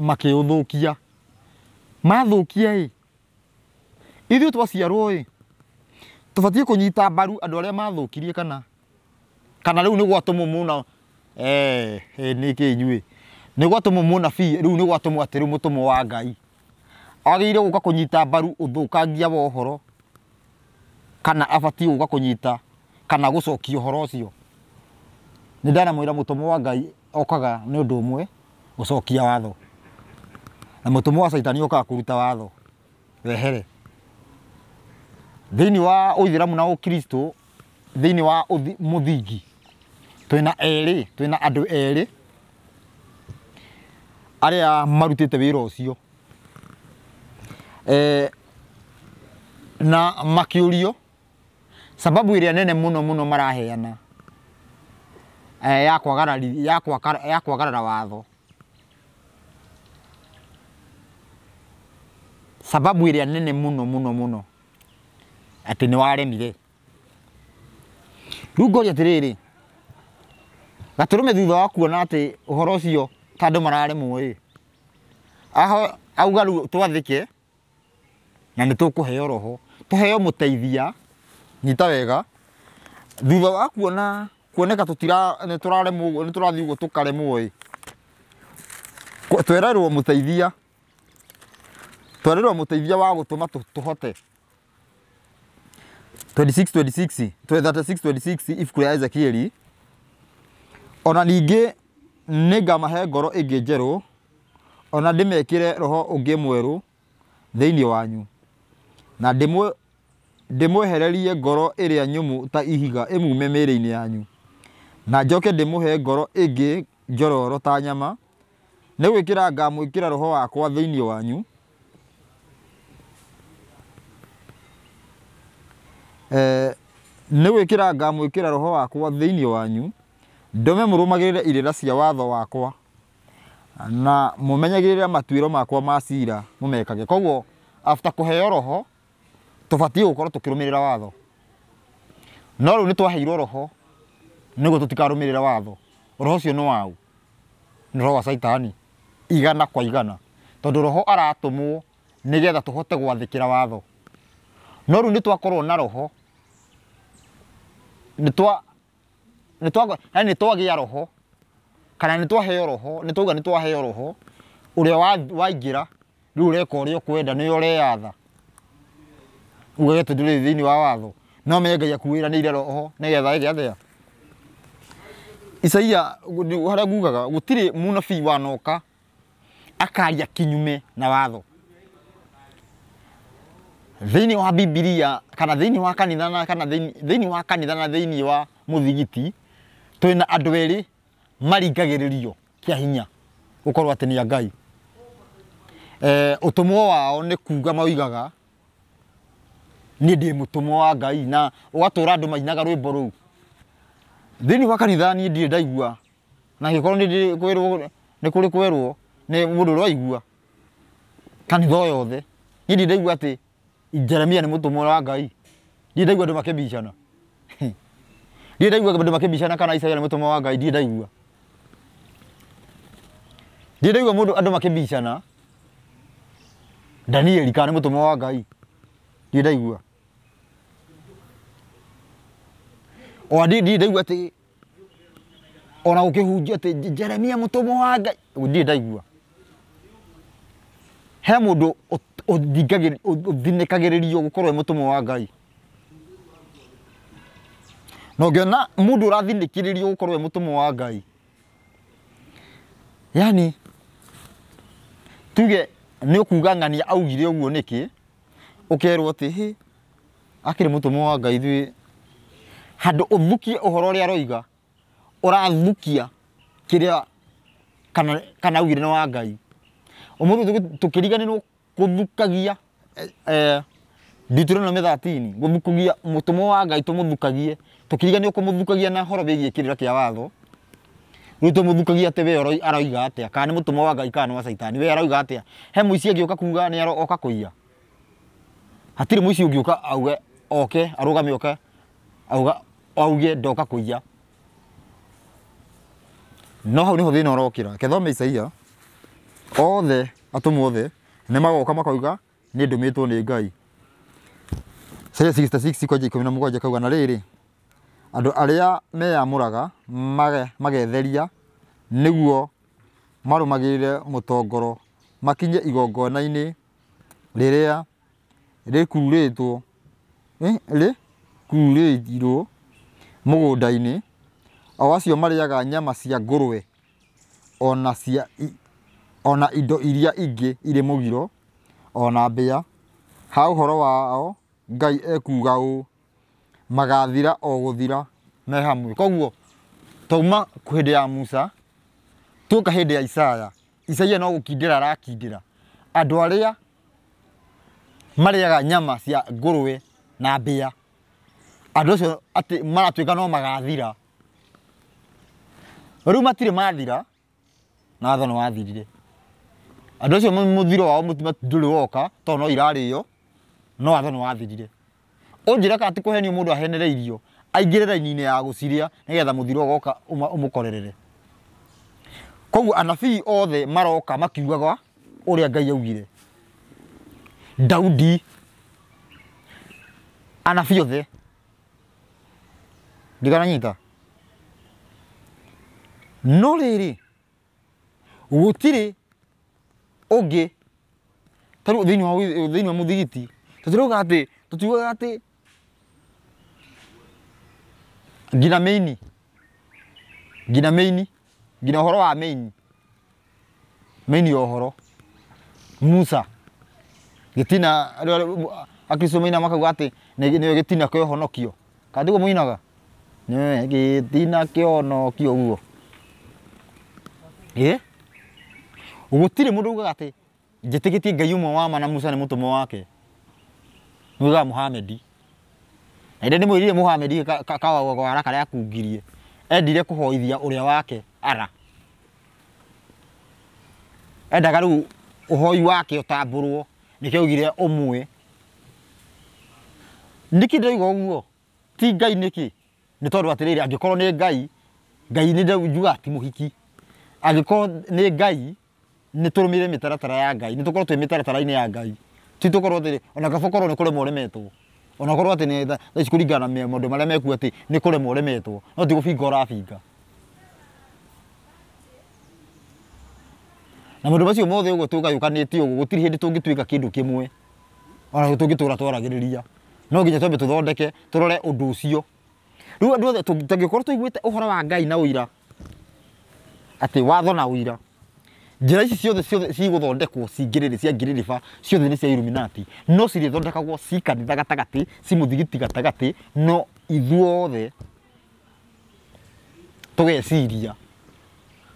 makiuthukia mathukia i ithu twaciarwo i tubatie kunyita mbaru andu aria mathukirie kana kana riu ni gwatũmwo mũna eh, eh nĩ kĩ ni nĩ gwatũmwo fi riu ni gwatũmwo atĩ rĩu mũtũmwo wa Ngai agire guka kunyita mbaru ũthũkangia wa horo kana abatiĩ gũka kunyita kana gũcokia ũhoro ũcio ndana ndanamwĩra mutumo wa Ngai okaga ni ũndũ umwe gucokia watho na mutumo wa caitani ukaga kuruta watho wehere thiini wa uithiramu na ukristo thiini wa muthingi twina eri twina andu eri aria marutite wira ucio e, na makiurio sababu iria nene muno muno maraheana e, ya kwagarara watho sababu ä rä a nene må no må no må no atä nä waremire rä ya tiriri atä rä rä gatå rå me thutha wa kuona atä å horo å cio ta andå mararemwo ä auga twathä ke na nä tå kå heo roho tå heo må teithia nyita wega thutha wa kuona kuoneka nä tå rathiä å guo tå karemwo ä twererwo må teithia må teithia wa gutuma tuhote 26 26 ibuku rĩa Isaac Yeri ona ningä nä ngamahe ngoro ngä njerå ona re roho mwerå thä thĩinĩ wanyu na mwehererie ngoro ĩrĩa nyũmũ ta ihiga mä rä -inä yanyu na njoke he ngoro ngä njororo ta nyama nĩ kä ra roho wakwa thĩinĩ wanyu Eh, nä gwä kä ra ngamwä kä ra roho wakwa thä inä wanyu ndome må rå magä rä re irä ra cia watho wakwa na må menyagä rä ra matuä ro makwa ma cira må mekage koguo kå heo roho tå batiä gå korwo tå kä rå mä rä ra watho no rä u nä twaheirwo roho nä guo tå tikarå mä rä ra watho roho cio nä waũ nä roho wa caitani igana kwa igana tondå roho aratå mwo nä getha tå hote gwathä kä ra watho no rä u nä twakorwo na roho nä twagä a roho kana nä twaheo roho nä twauga nä twaheo roho å rä a waingä ra rä u reka å rä a å kwenda nä å reyatha ugage tå ndå rä thä iniä wa watho no menye akuä ra nä ire roho nä getha ä gä athea isaia harä a ngugaga gå tirä munabii wanoka akaria nyume na watho thini wa bibilia kana thini wa kanitha na kana thini wa kanitha na thini wa muthigiti twina andu eri maringagiririo kia hinya gukorwo ati ni ngai eh utumwo wao ni kuga maugaga ni ndi mutumwo wa ngai na ugatura andu mainaga rwimbo ruu thini wa kanitha ni ndi ndaigua na gikorwo ni kwirwo ni kuri kwerwo ni mundu uraigua kanitha yothe ni ndi ndaigua ati Jeremia nä må tå mwe wa ngai ndiä ndaigua andå makä mbicana ndiä ndaigua andå makä mbicana kana isaia nä må tå mwe wa ngai ndiä ndaigua ndiä ndaigua må ndå andå makä mbicana danieli kana nä må tå mwe wa ngai ndiä ndaigua o ndiä ndaigua atä ona gå kä hunjia atä jeremia må tå mwe wa ngai ndiä ndaigua he må ndå å thinä kagä rä mundu uthinikagiririo gukorwo e mutumwa wa ngai na ngiona mundu urathinikirirrio gukorwo e mutumwa wa ngai yani tuge nä å kuga ng'ania augire å guo nä kä å kerwo atä hä akä rä må tå wa ngai thuä handå å thukie å horo å rä a roiga å rathukia kä rä a kana augire nä wa ngai umuthi tukiriganirwo guthukagia Deuteronomy 13 guthukagia mutumo wa Ngai tumuthukagie tukiriganirwo kumuthukagia na horo bigie kirira kia watho riu tumuthukagia ati we aroiga atia kana ni mutumo wa Ngai kana ni wa Saitani we aroiga atia he muici angioka kuga ni aroka kuiya hatiri muici ungioka auge oke arugame oke auga auge ndoka kuiya no hau niho thina urokira kethome isaia othe atumwo othe nä magoka makauga nä ndå mä two nä ngai kwenja ikå na må kauga na rä rä andå arä a meyamå raga magetheria nä guo marå magä re må tongoro makinye igongona-inä rä rä a rä kurä two rä irwo må gå nda-inä o acio marä aga nyama cia ngå ona cia ona indo iria ingi irĩ mugiro ona mbĩa ha uhoro wao ngai ekuga u magathira o gũthira me hamwe koguo twauma hĩndĩ ya musa tuoka hĩndĩ ya isaya isaya no gukindira rakindira andũ aria mariaga nyama cia ngurwe na mbĩa andũ acio atĩ maratuĩka no magathira rĩu matire mathira na thono wathirire andå acio må thiro wao ndå rä woka tondå no irarä yo no watho nä wathirire å njä ra kana ti kå henio må ndå ahenere irio aingä rä raini-inä ya gå cirä nä getha må thiro goka å må korerere koguo anabii othe maroka makiugaga å rä a ngai augire daudi anabii othe ndikananyita no rä rä gå tirä ungi taru thini wa thini wa muthigiti tutiruga ati tutiugaga ati ngina maini ngina maini ngina horo wa maini maini ya horo musa gitina akristo maina makauga ati niwe gitina kia uhonokio kana tiguo muinaga niwe gitina kia uhonokio guo gutirä må ndå ugaga atä njä kä tie ngai å mwe wa mana musa nä må tå wake nä ugaga muhamedi na inde nä mwä ka wa kawagwara karä a endire kå hoithia å rä a wake ara endaga rä u å hoi wake å tambå rwo nä niki augire å mwe ti ngai niki ni tondu tondå atä ni rä angä korwo ngai ngai ti muhiki hiki ni nä ngai nä mitaratara ya ngai nä tå korwo twä mä taratara-inä ya ngai titå korwo ona kaba korwo nä kå remwo remetwo ona korwo atä tha ici kå ringana na maå ndå marä a mekuo atä nä kå remwo remetwo no tigå binga å rabinga na maå ndå macio mothe å guo tå gayå kanä tie å guo gå tirä hä ndä tå ngä tuä ka kä ndå kä mwe ona tå ngä tå ra twaragä rä ria no nginya twambe tå thondeke tå rore å ndå å cio rä u andå othe tangä korwo tå iguä te å horo wa ngai na å ira atä watho na å ira ra ici ciothe ciothe cigũthondekwo cingĩrĩrĩ cia ciothe nä cia iruminati no cirä thondekagwo cikanitha gatagatä cimå thigiti gatagatä no ithuothe geciria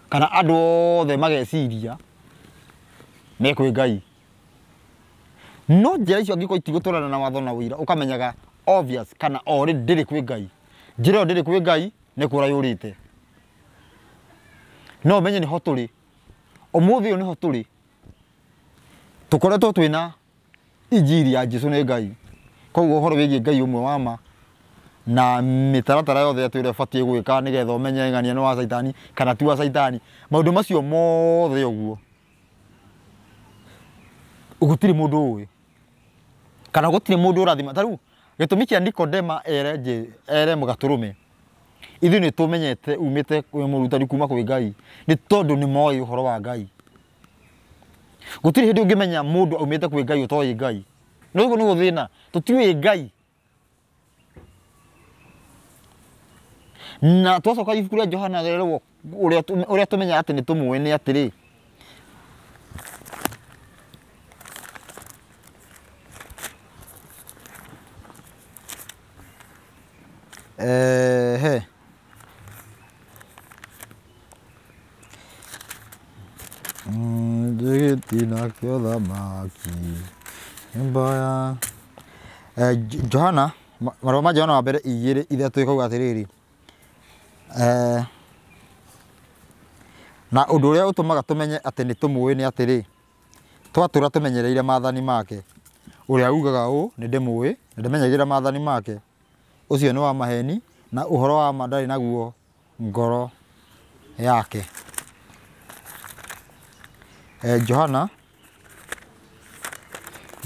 kana andå othe mageciria mekwä ngai no ra icio angä korwo na watho na ũira ũkamenyaga obvious kana orĩ ndĩrĩ kwä ngai njĩra ndä rä kwä ngai rä te no ũmenye nĩho tũrĩ omuthi uniho turi tukoretwo twina injiri ya Jesu ni ngai koguo uhoro wigie ngai umwe wama na mitaratara yothe atu ria batie gwika getha umenye ng'ania ni wa saitani kana tu wa saitani maundu macio mothe uguo gutiri mundu uwe kana gutiri mundu urathima tariu gitumi kia Nikodema ere je ere mugaturume ithuĩ nä tå menyete umä må rutani kuma kwä ngai nä tondå nä moä å horo wa ngai gå tirä hä ndä å ngä menya må ndå aumä te kwä ngai å toä ngai no guo nä gå thä na tå tiå ngai na twacoka ibuku rä a johana rerwo å rä a tå menya atä nä tå måä nä atä rä Eh, hey. ndinakiothamaki mbaya eh, johana marua ma johana wa mbere igä rä ithatå ä kauga atä rä eh, rä na å ndå å rä a å tå maga tå menye atä nä tå må nä atä rä twatå ra tå menyereire maathani make å rä a ugaga å nä ndä må ä na ndä menyagä make å cio nä wa maheni na å horo wa ma naguo ngoro yake Eh, johana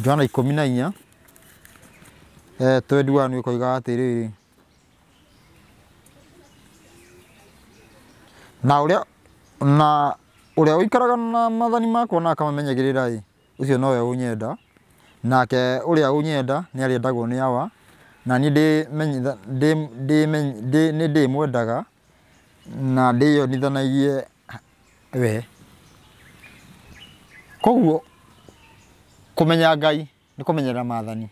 johana ikå mi na inyaä eh, kor igawa tä rä rä nana å rä a å ikaraga na mathani makwa na akamamenyegä rä ra ä å cio nowe å nyenda nake å rä a å nyenda nä arä endagwo nä awa na nnä ndä mwendaga na ndä yonithanagie we koguo kumenya ngai nä kå menyerera maathani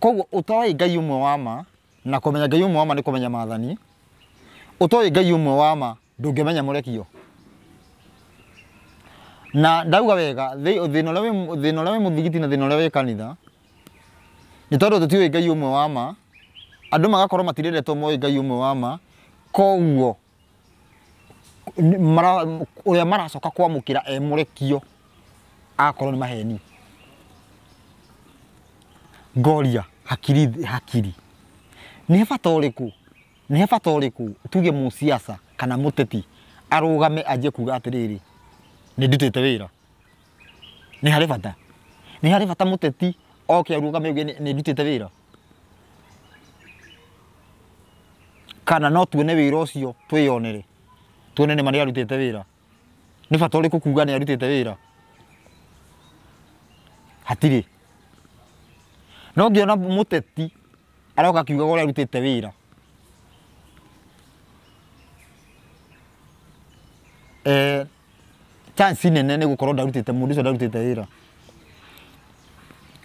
koguo å toä ngai å mwe wa ma na kå menya ngai å mwe wa ma nä kå menya maathani å toä ngai å mwe wa ma ndå ngä må rekio na ndauga wega thä na å rä a wä må thigiti na thä na å a wä kanitha nä tondå tå ngai å mwe wa ma andå magakorwo matirä moä ngai å mwe wa ma koguo å maracoka kwamukira e murekio akorwo ni maheni ngoria hakiri hakiri nä he bata å rä kå nä he bata å rä kå tuge må ciaca kana må teti arå game anjie kuga atä rä rä nä ndutä te wä ra nä harä bata nä harä bata må teti oke arå game uge nä ndutä te wä ra kana no tuone wä ra å cio twä yonere tuone nä ma nä arutite wä ra nä bata å rä kå kuga nä arutite wä ra hatirä no ngä ona må teti aroka kiugaga å rä a arutä te wä ra ee, chance nene nä gå korwo ndarutä te må ndå å ndarutä te wä ra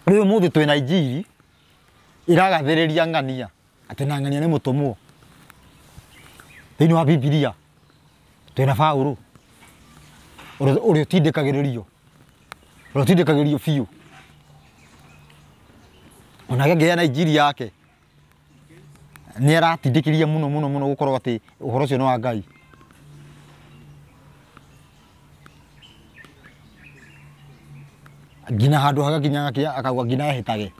rä u må thä twä na injiri iragathä rä ria ng'ania atä na ng'ania nä må tå mwo thä inä wa bibilia twina baũrũ ũrĩa ũtindĩkagĩrĩrio ũrĩa ũtindĩkagĩrĩrio biũ onake angä na injiri yake nä nĩ aratindĩkĩria mũno mũno mũno gũkorwo atĩ ũhoro cio nä wa ngai nginya handå haga nginya akauga nginya tage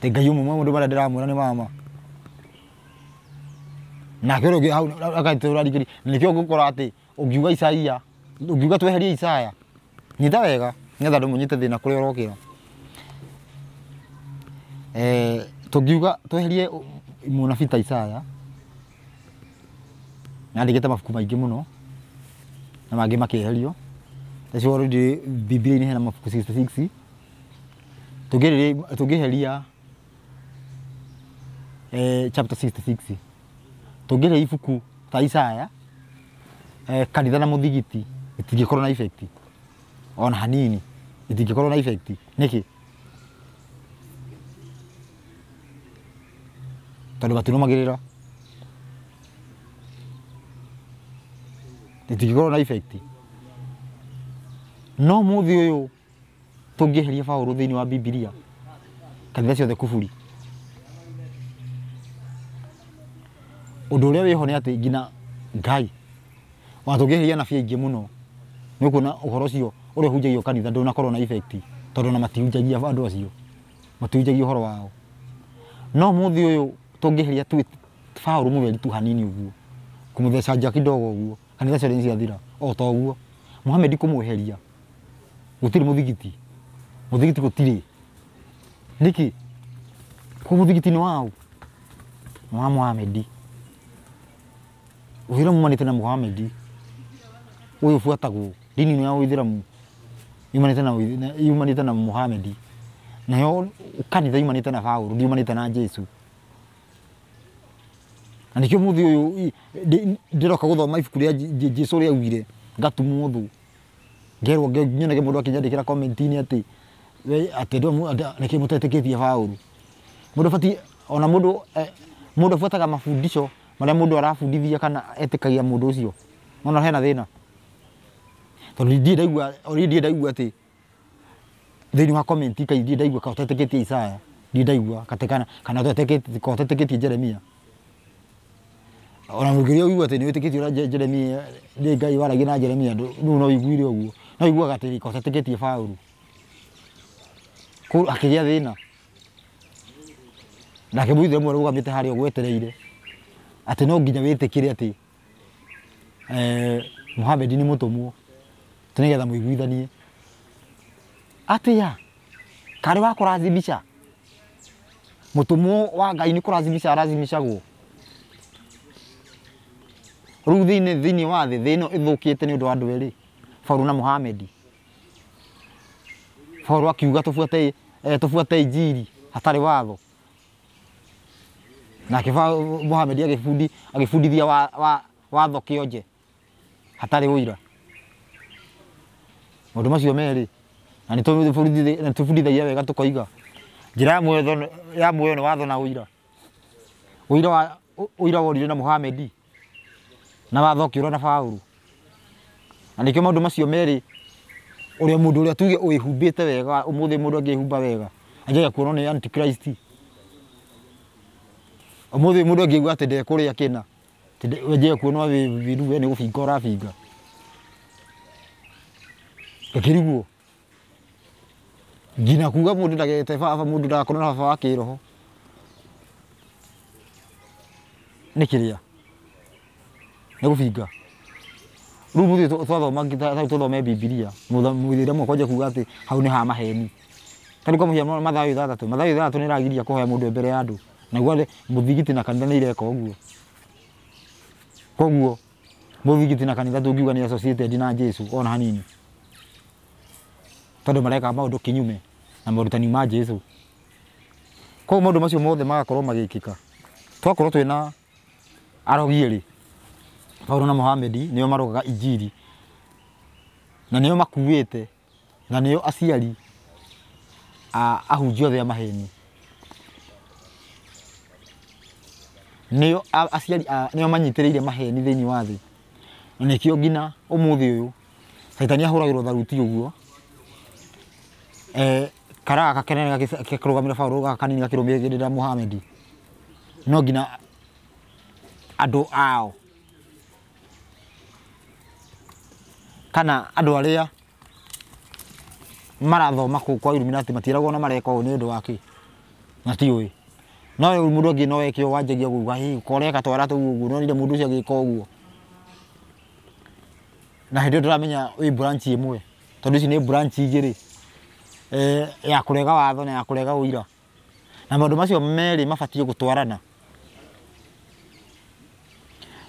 tä ngai å mwe ndå ũmwe maũndũ marĩa ndĩramwĩra nä mama nake å rä å agatä ra rigä nä kä o ngå kora atä å ngiuga icaia å ngiuga tweherie icaya nyita wega ngetha ndå må nyite thä na kå rä a å rokä ra tå ngiuga tweherie månabi ta icaya nandä gä te mabuku maingä må no na mangä makä eherio tacio bibiria-inä hena mabuku tå ngä heria chapter 66 tungire ibuku ta Isaya eh, kanitha na muthigiti itingĩkorwo na effect ona hanini korwo na effect kä tondå magä rä ra korwo na effect no må thä å yå tå ngä heria baå rå thä inä wa bibiria kanitha ciothe kuburi undu uria wiho ni ati ngina ngai ona tungihia na fiingi muno ni kuona uhoro ucio uria hunjagia kanitha ndunakorwo na effect tondu na matihunjagia andu acio matihunjagia uhoro wao no muthi uyu tungihiria tu Paul mutheri tu hanini uguo kumutheca nja kidogo uguo kanitha cio niciathira o ta uguo Muhammad kumuheria gutiri muthigiti muthigiti gutiri niki kumuthigiti ni wau wa Muhammad wira umanite na muhamedi uyu buatagwo dini ya uithiramu yumanite na yumanite na muhamedi nayo kanitha yumanite na paulo ndiumanite na jesu na nikio muthi uyu ndiroka guthoma ibuku ria jesu ria augire ngatumwo thu ngerwo nyonage mundu akinyandikira komenti-ini ati ati niki mutetikithie paulo mundu fati ona mundu eh, mundu abuataga mafundisho maria mundu arabundithia kana etikagia mundu ucio ona hena thina tondu ndire ndaigua ori ndire ndaigua ati thini wa comment kai ndire ndaigua ka utetikitie Isaya ndire ndaigua katekana kana utetikitie ka utetikitie Jeremia ona mugiria uigua ati ni witikitie uria Jeremia ni Ngai waragia na Jeremia ndu no uiguire uguo no uiguaga ati ka utetikitie Paulu akigĩa thina nake mũithĩramu arũgamĩte harĩa ũgwetereire atä no nginya wä tä kä re atä e, muhamed nä må tå mwo tå nä getha må iguithanie atä ya karä wa kå razimisha må tå mwo wa ngai nä kå razimisha arazimishagwo rä u thä inä wa thä thä ä no ä thå kä te nä å ndå wa andå erä baurå na muhamedi baurå akiuga tå buate e, jiri hatarä watho na akiba Mohamed agibundi agibundithia wa wa watho kionje hatarä å ira maå ndå macio merä na nä tå bundithagia wega tå koiga njä ra ya muoyo nä watho na å ira å ira worire na muhamedi na watho kä na baå na nä kä maå ndå macio merä å rä a må ndå å rä a tuge å ä humbä te wega å må thä må ndå angä humba wega anjaga kuona nä antikrist muthi mundu ngiuga ati ndekuria kina weje wenjie kuonwa viru we ni gubinga urabinga gakiriguo ngina kuga mundu ndagete baba mundu ndakorwo na baba wa kiroho nä kä rä a nä gå binga rä u må thiä twathome bibiria må thä rä a mwakwanjia kuga atä hau nä ha maheni tarä u kwa må hiano mathayo ithathatå mathayo ithathatå ni ragiria kå hoya må ndå mbere ya andå naguo muthigiti na kanitha nä ireka å guo koguo muthigiti na kanitha tå ngiuga associated na jesu ona hanini tondå mareka maå ndå kinyume na morutani ma jesu koguo maå macio mothe magakorwo magä kä ka twakorwo twä na arogi erä paulo na mohamedi nä o marogaga injiri na nä o makuä te na nä o aciari ahunjia othe maheni nio aciari nio manyitiriire maheni thiini wa thi na nikio ngina umuthi uyu caitani ahuragirwo tharuti uguo eh karaga gakenene gakirũgamĩra baũrũ gaka kanini gakĩrũmĩrĩra Muhamedi no nginya andũ ao kana andũ arĩa marathoma kũu kwa Illuminati matiĩragwo na mareka ũũ nĩ ũndũ wa kĩ matiũĩ no ndå angi no eke wanjagia guga hi kore gatwara tu gugu no rire mundu ucio agika uguo na hindi turamenya wi branch imwe tondu ici ni branch igiri eh ya kurega watho na ya kurega uira na maundu macio meri mabatie gutwarana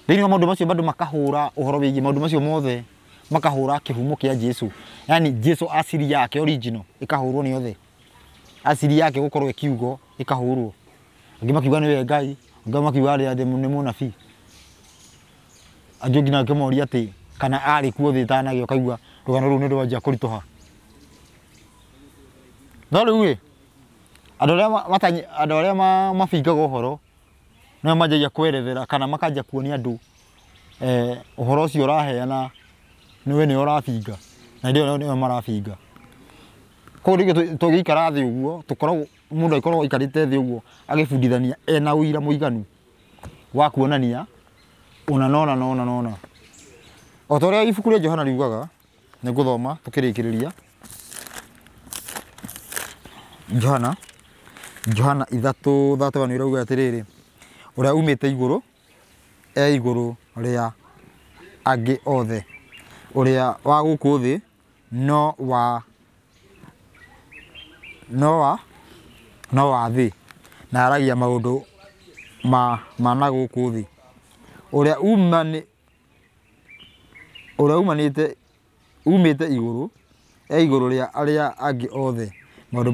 thini wa maundu macio bado makahura uhoro wigi maundu macio mothe makahura kihumo kia Jesu yani Jesu asili yake original ikahurwo ni othe asili yake gukorwo ikiugo ikahurwo angä makiuga nä we ngai angä makiuga arä nä må nabi angä å ngina moria atä kana arä kuo thä tanagä okaigua rå gano rå u nä rwanjia kå ritå ha rä u andå arä a mabingaga å horo nä manjagia kwerethera kana makanjia kuonia andå å e, horo å cio ũraheana nä we nä ũrabinga na ndä ä yo nä yo marabinga koguo rä tå ngä ikara thä å guo tå koragwo mundu ikoro ikarite thi uguo agibundithania ena uira muiganu wa kuonania ona nona nona nona o ta ũrĩa ibuku rĩa johana riugaga nĩ guthoma tukirikiriria johana johana ithatũ thatũga ni ũrauga atiriri ũrĩa umite iguru e iguru ria angĩ othe ũrĩa wa gũkũ thĩ no wa no wa no wa thä na aragia maå ndå ma mana gå kå thä å rä a å rä a umä te igå rå e igå rå rä a arä a angä othe maå ndå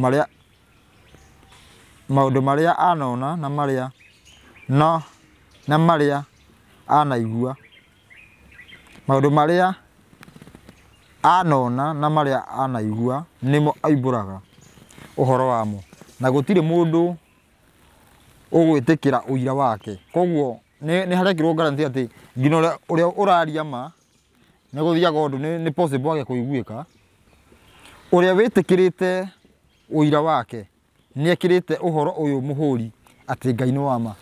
marä a anona na maria no na marä a anaigua maå ndå marä a anona na marä a anaigua nä mo aimbå raga å horo wamo na gutire mundu ugwitikira uira wake koguo ni harekirwo guarantee ati nginya uria uraria ma ni guthia gondu ni possible age kuiguika uria witikirite uira wake ni ekirite uhoro uyu muhuri ati ngai ni wama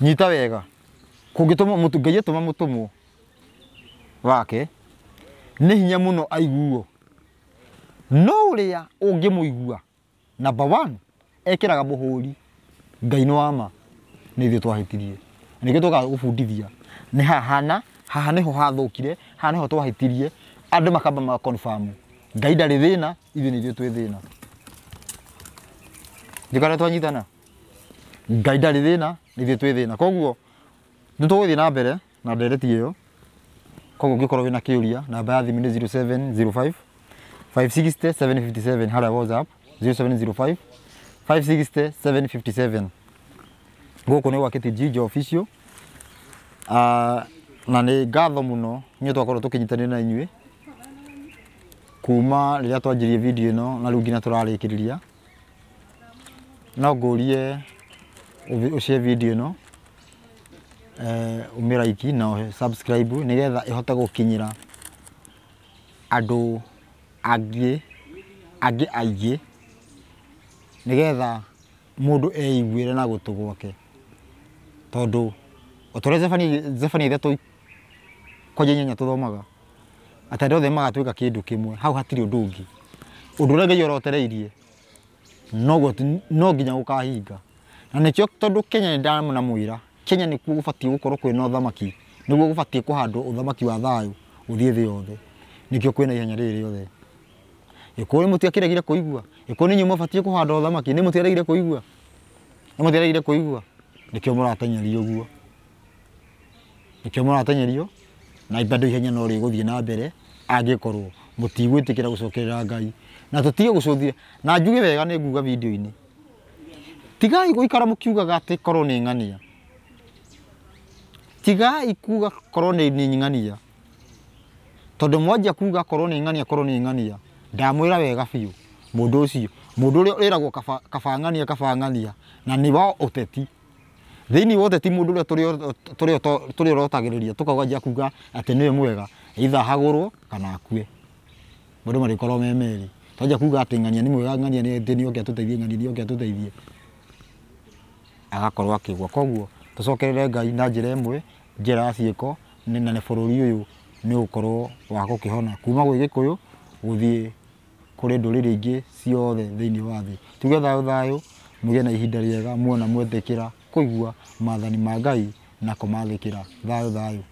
nyita wega kungituma mutu ngai atuma mutumwo wake nä hinya må no aiguo no å rä a å ngä må igua ekiraga muhuri ngai no ama ni ithuä twahätirie ni kä tåkaga gå bundithia hahana haha ni ho hathukire kire haha nä ho twahätirie andu makamba makonfamu ngai ndarä thä na ithuä nä ithuä thina thä na njä twanyitana ngai ndarä thä na nä ithuä twä koguo ni tågå thiä na mbere na ndereti iyo koguo ngä korwo wä na kä å ria namba ya thimå nä 0705 560 757 harä whatsapp 0705 560 757 guku ni gwakite jinja official uh, na ni ngatho muno nyu twakorwo tukinyitanire na inyuĩ kuma rä rä a twanjirie video ĩno na rä u nginya tå rarä kä rä ria no ngå rie video ĩno å umira iki na nä getha ä hote gå kinyä ra andå angä angä aingä nä getha må ndå eiguä re na gå tå gwake tondå r a eani kanya tå thomaga atä anrä othe magatwä ka kä ndå kä mwe hau hatirä å ndå å ngä å ndå å rä a ei å rotereirie no nginya gå kahinga na näkäo tondå keya nändana mwära knya näkåbaiägå korwo kwä na å thamaki gu gåbatiä kå hndw å thamaki wa thayå å thiä thä yothe nä kä o kwä na ihenya rä rä othe ikå nä må tiakäregire kå igua ikå nä nyuma batiä kå handa thamaki nä må tiaregire kå igua nä må tiaregire kå igua nä kä o må ratenyerio å guo na bado ihenya no rä gå thiä na mbere angä korwo må tigwä tä kä ra gå cokerera ngai na tå tige na njuge wega nä nguga video-inä tigai gå ikara må korwo nä ng'ania tigai kuga korwo nä ng'ania tondå mwanjia kuga korwo nä ng'ania korwo nä ng'ania ndamwira wega biå mundu ucio mundu cio må ndå å kabangania kabangania na nä wa å teti thä iniä wa å teti må ndå å rä a kuga ati niwe mwega itha hagurwo kana akue mundu ndå marä korwo me kuga ati ng'ania ni mwega ng'ania ni oke atå teithie ng'ania ni oke atå teithie agakorwo akä koguo tå ngai na njä ra njira mwe njä na bå rå uyu ni yå wa gukihona kuma gwä gä kå kuri nduriri ingi ciothe thiini wa thi tugetha thayo thayo na ihinda riega muona mwetikira kuigua mathani ma Ngai na kumathikira thayo thayo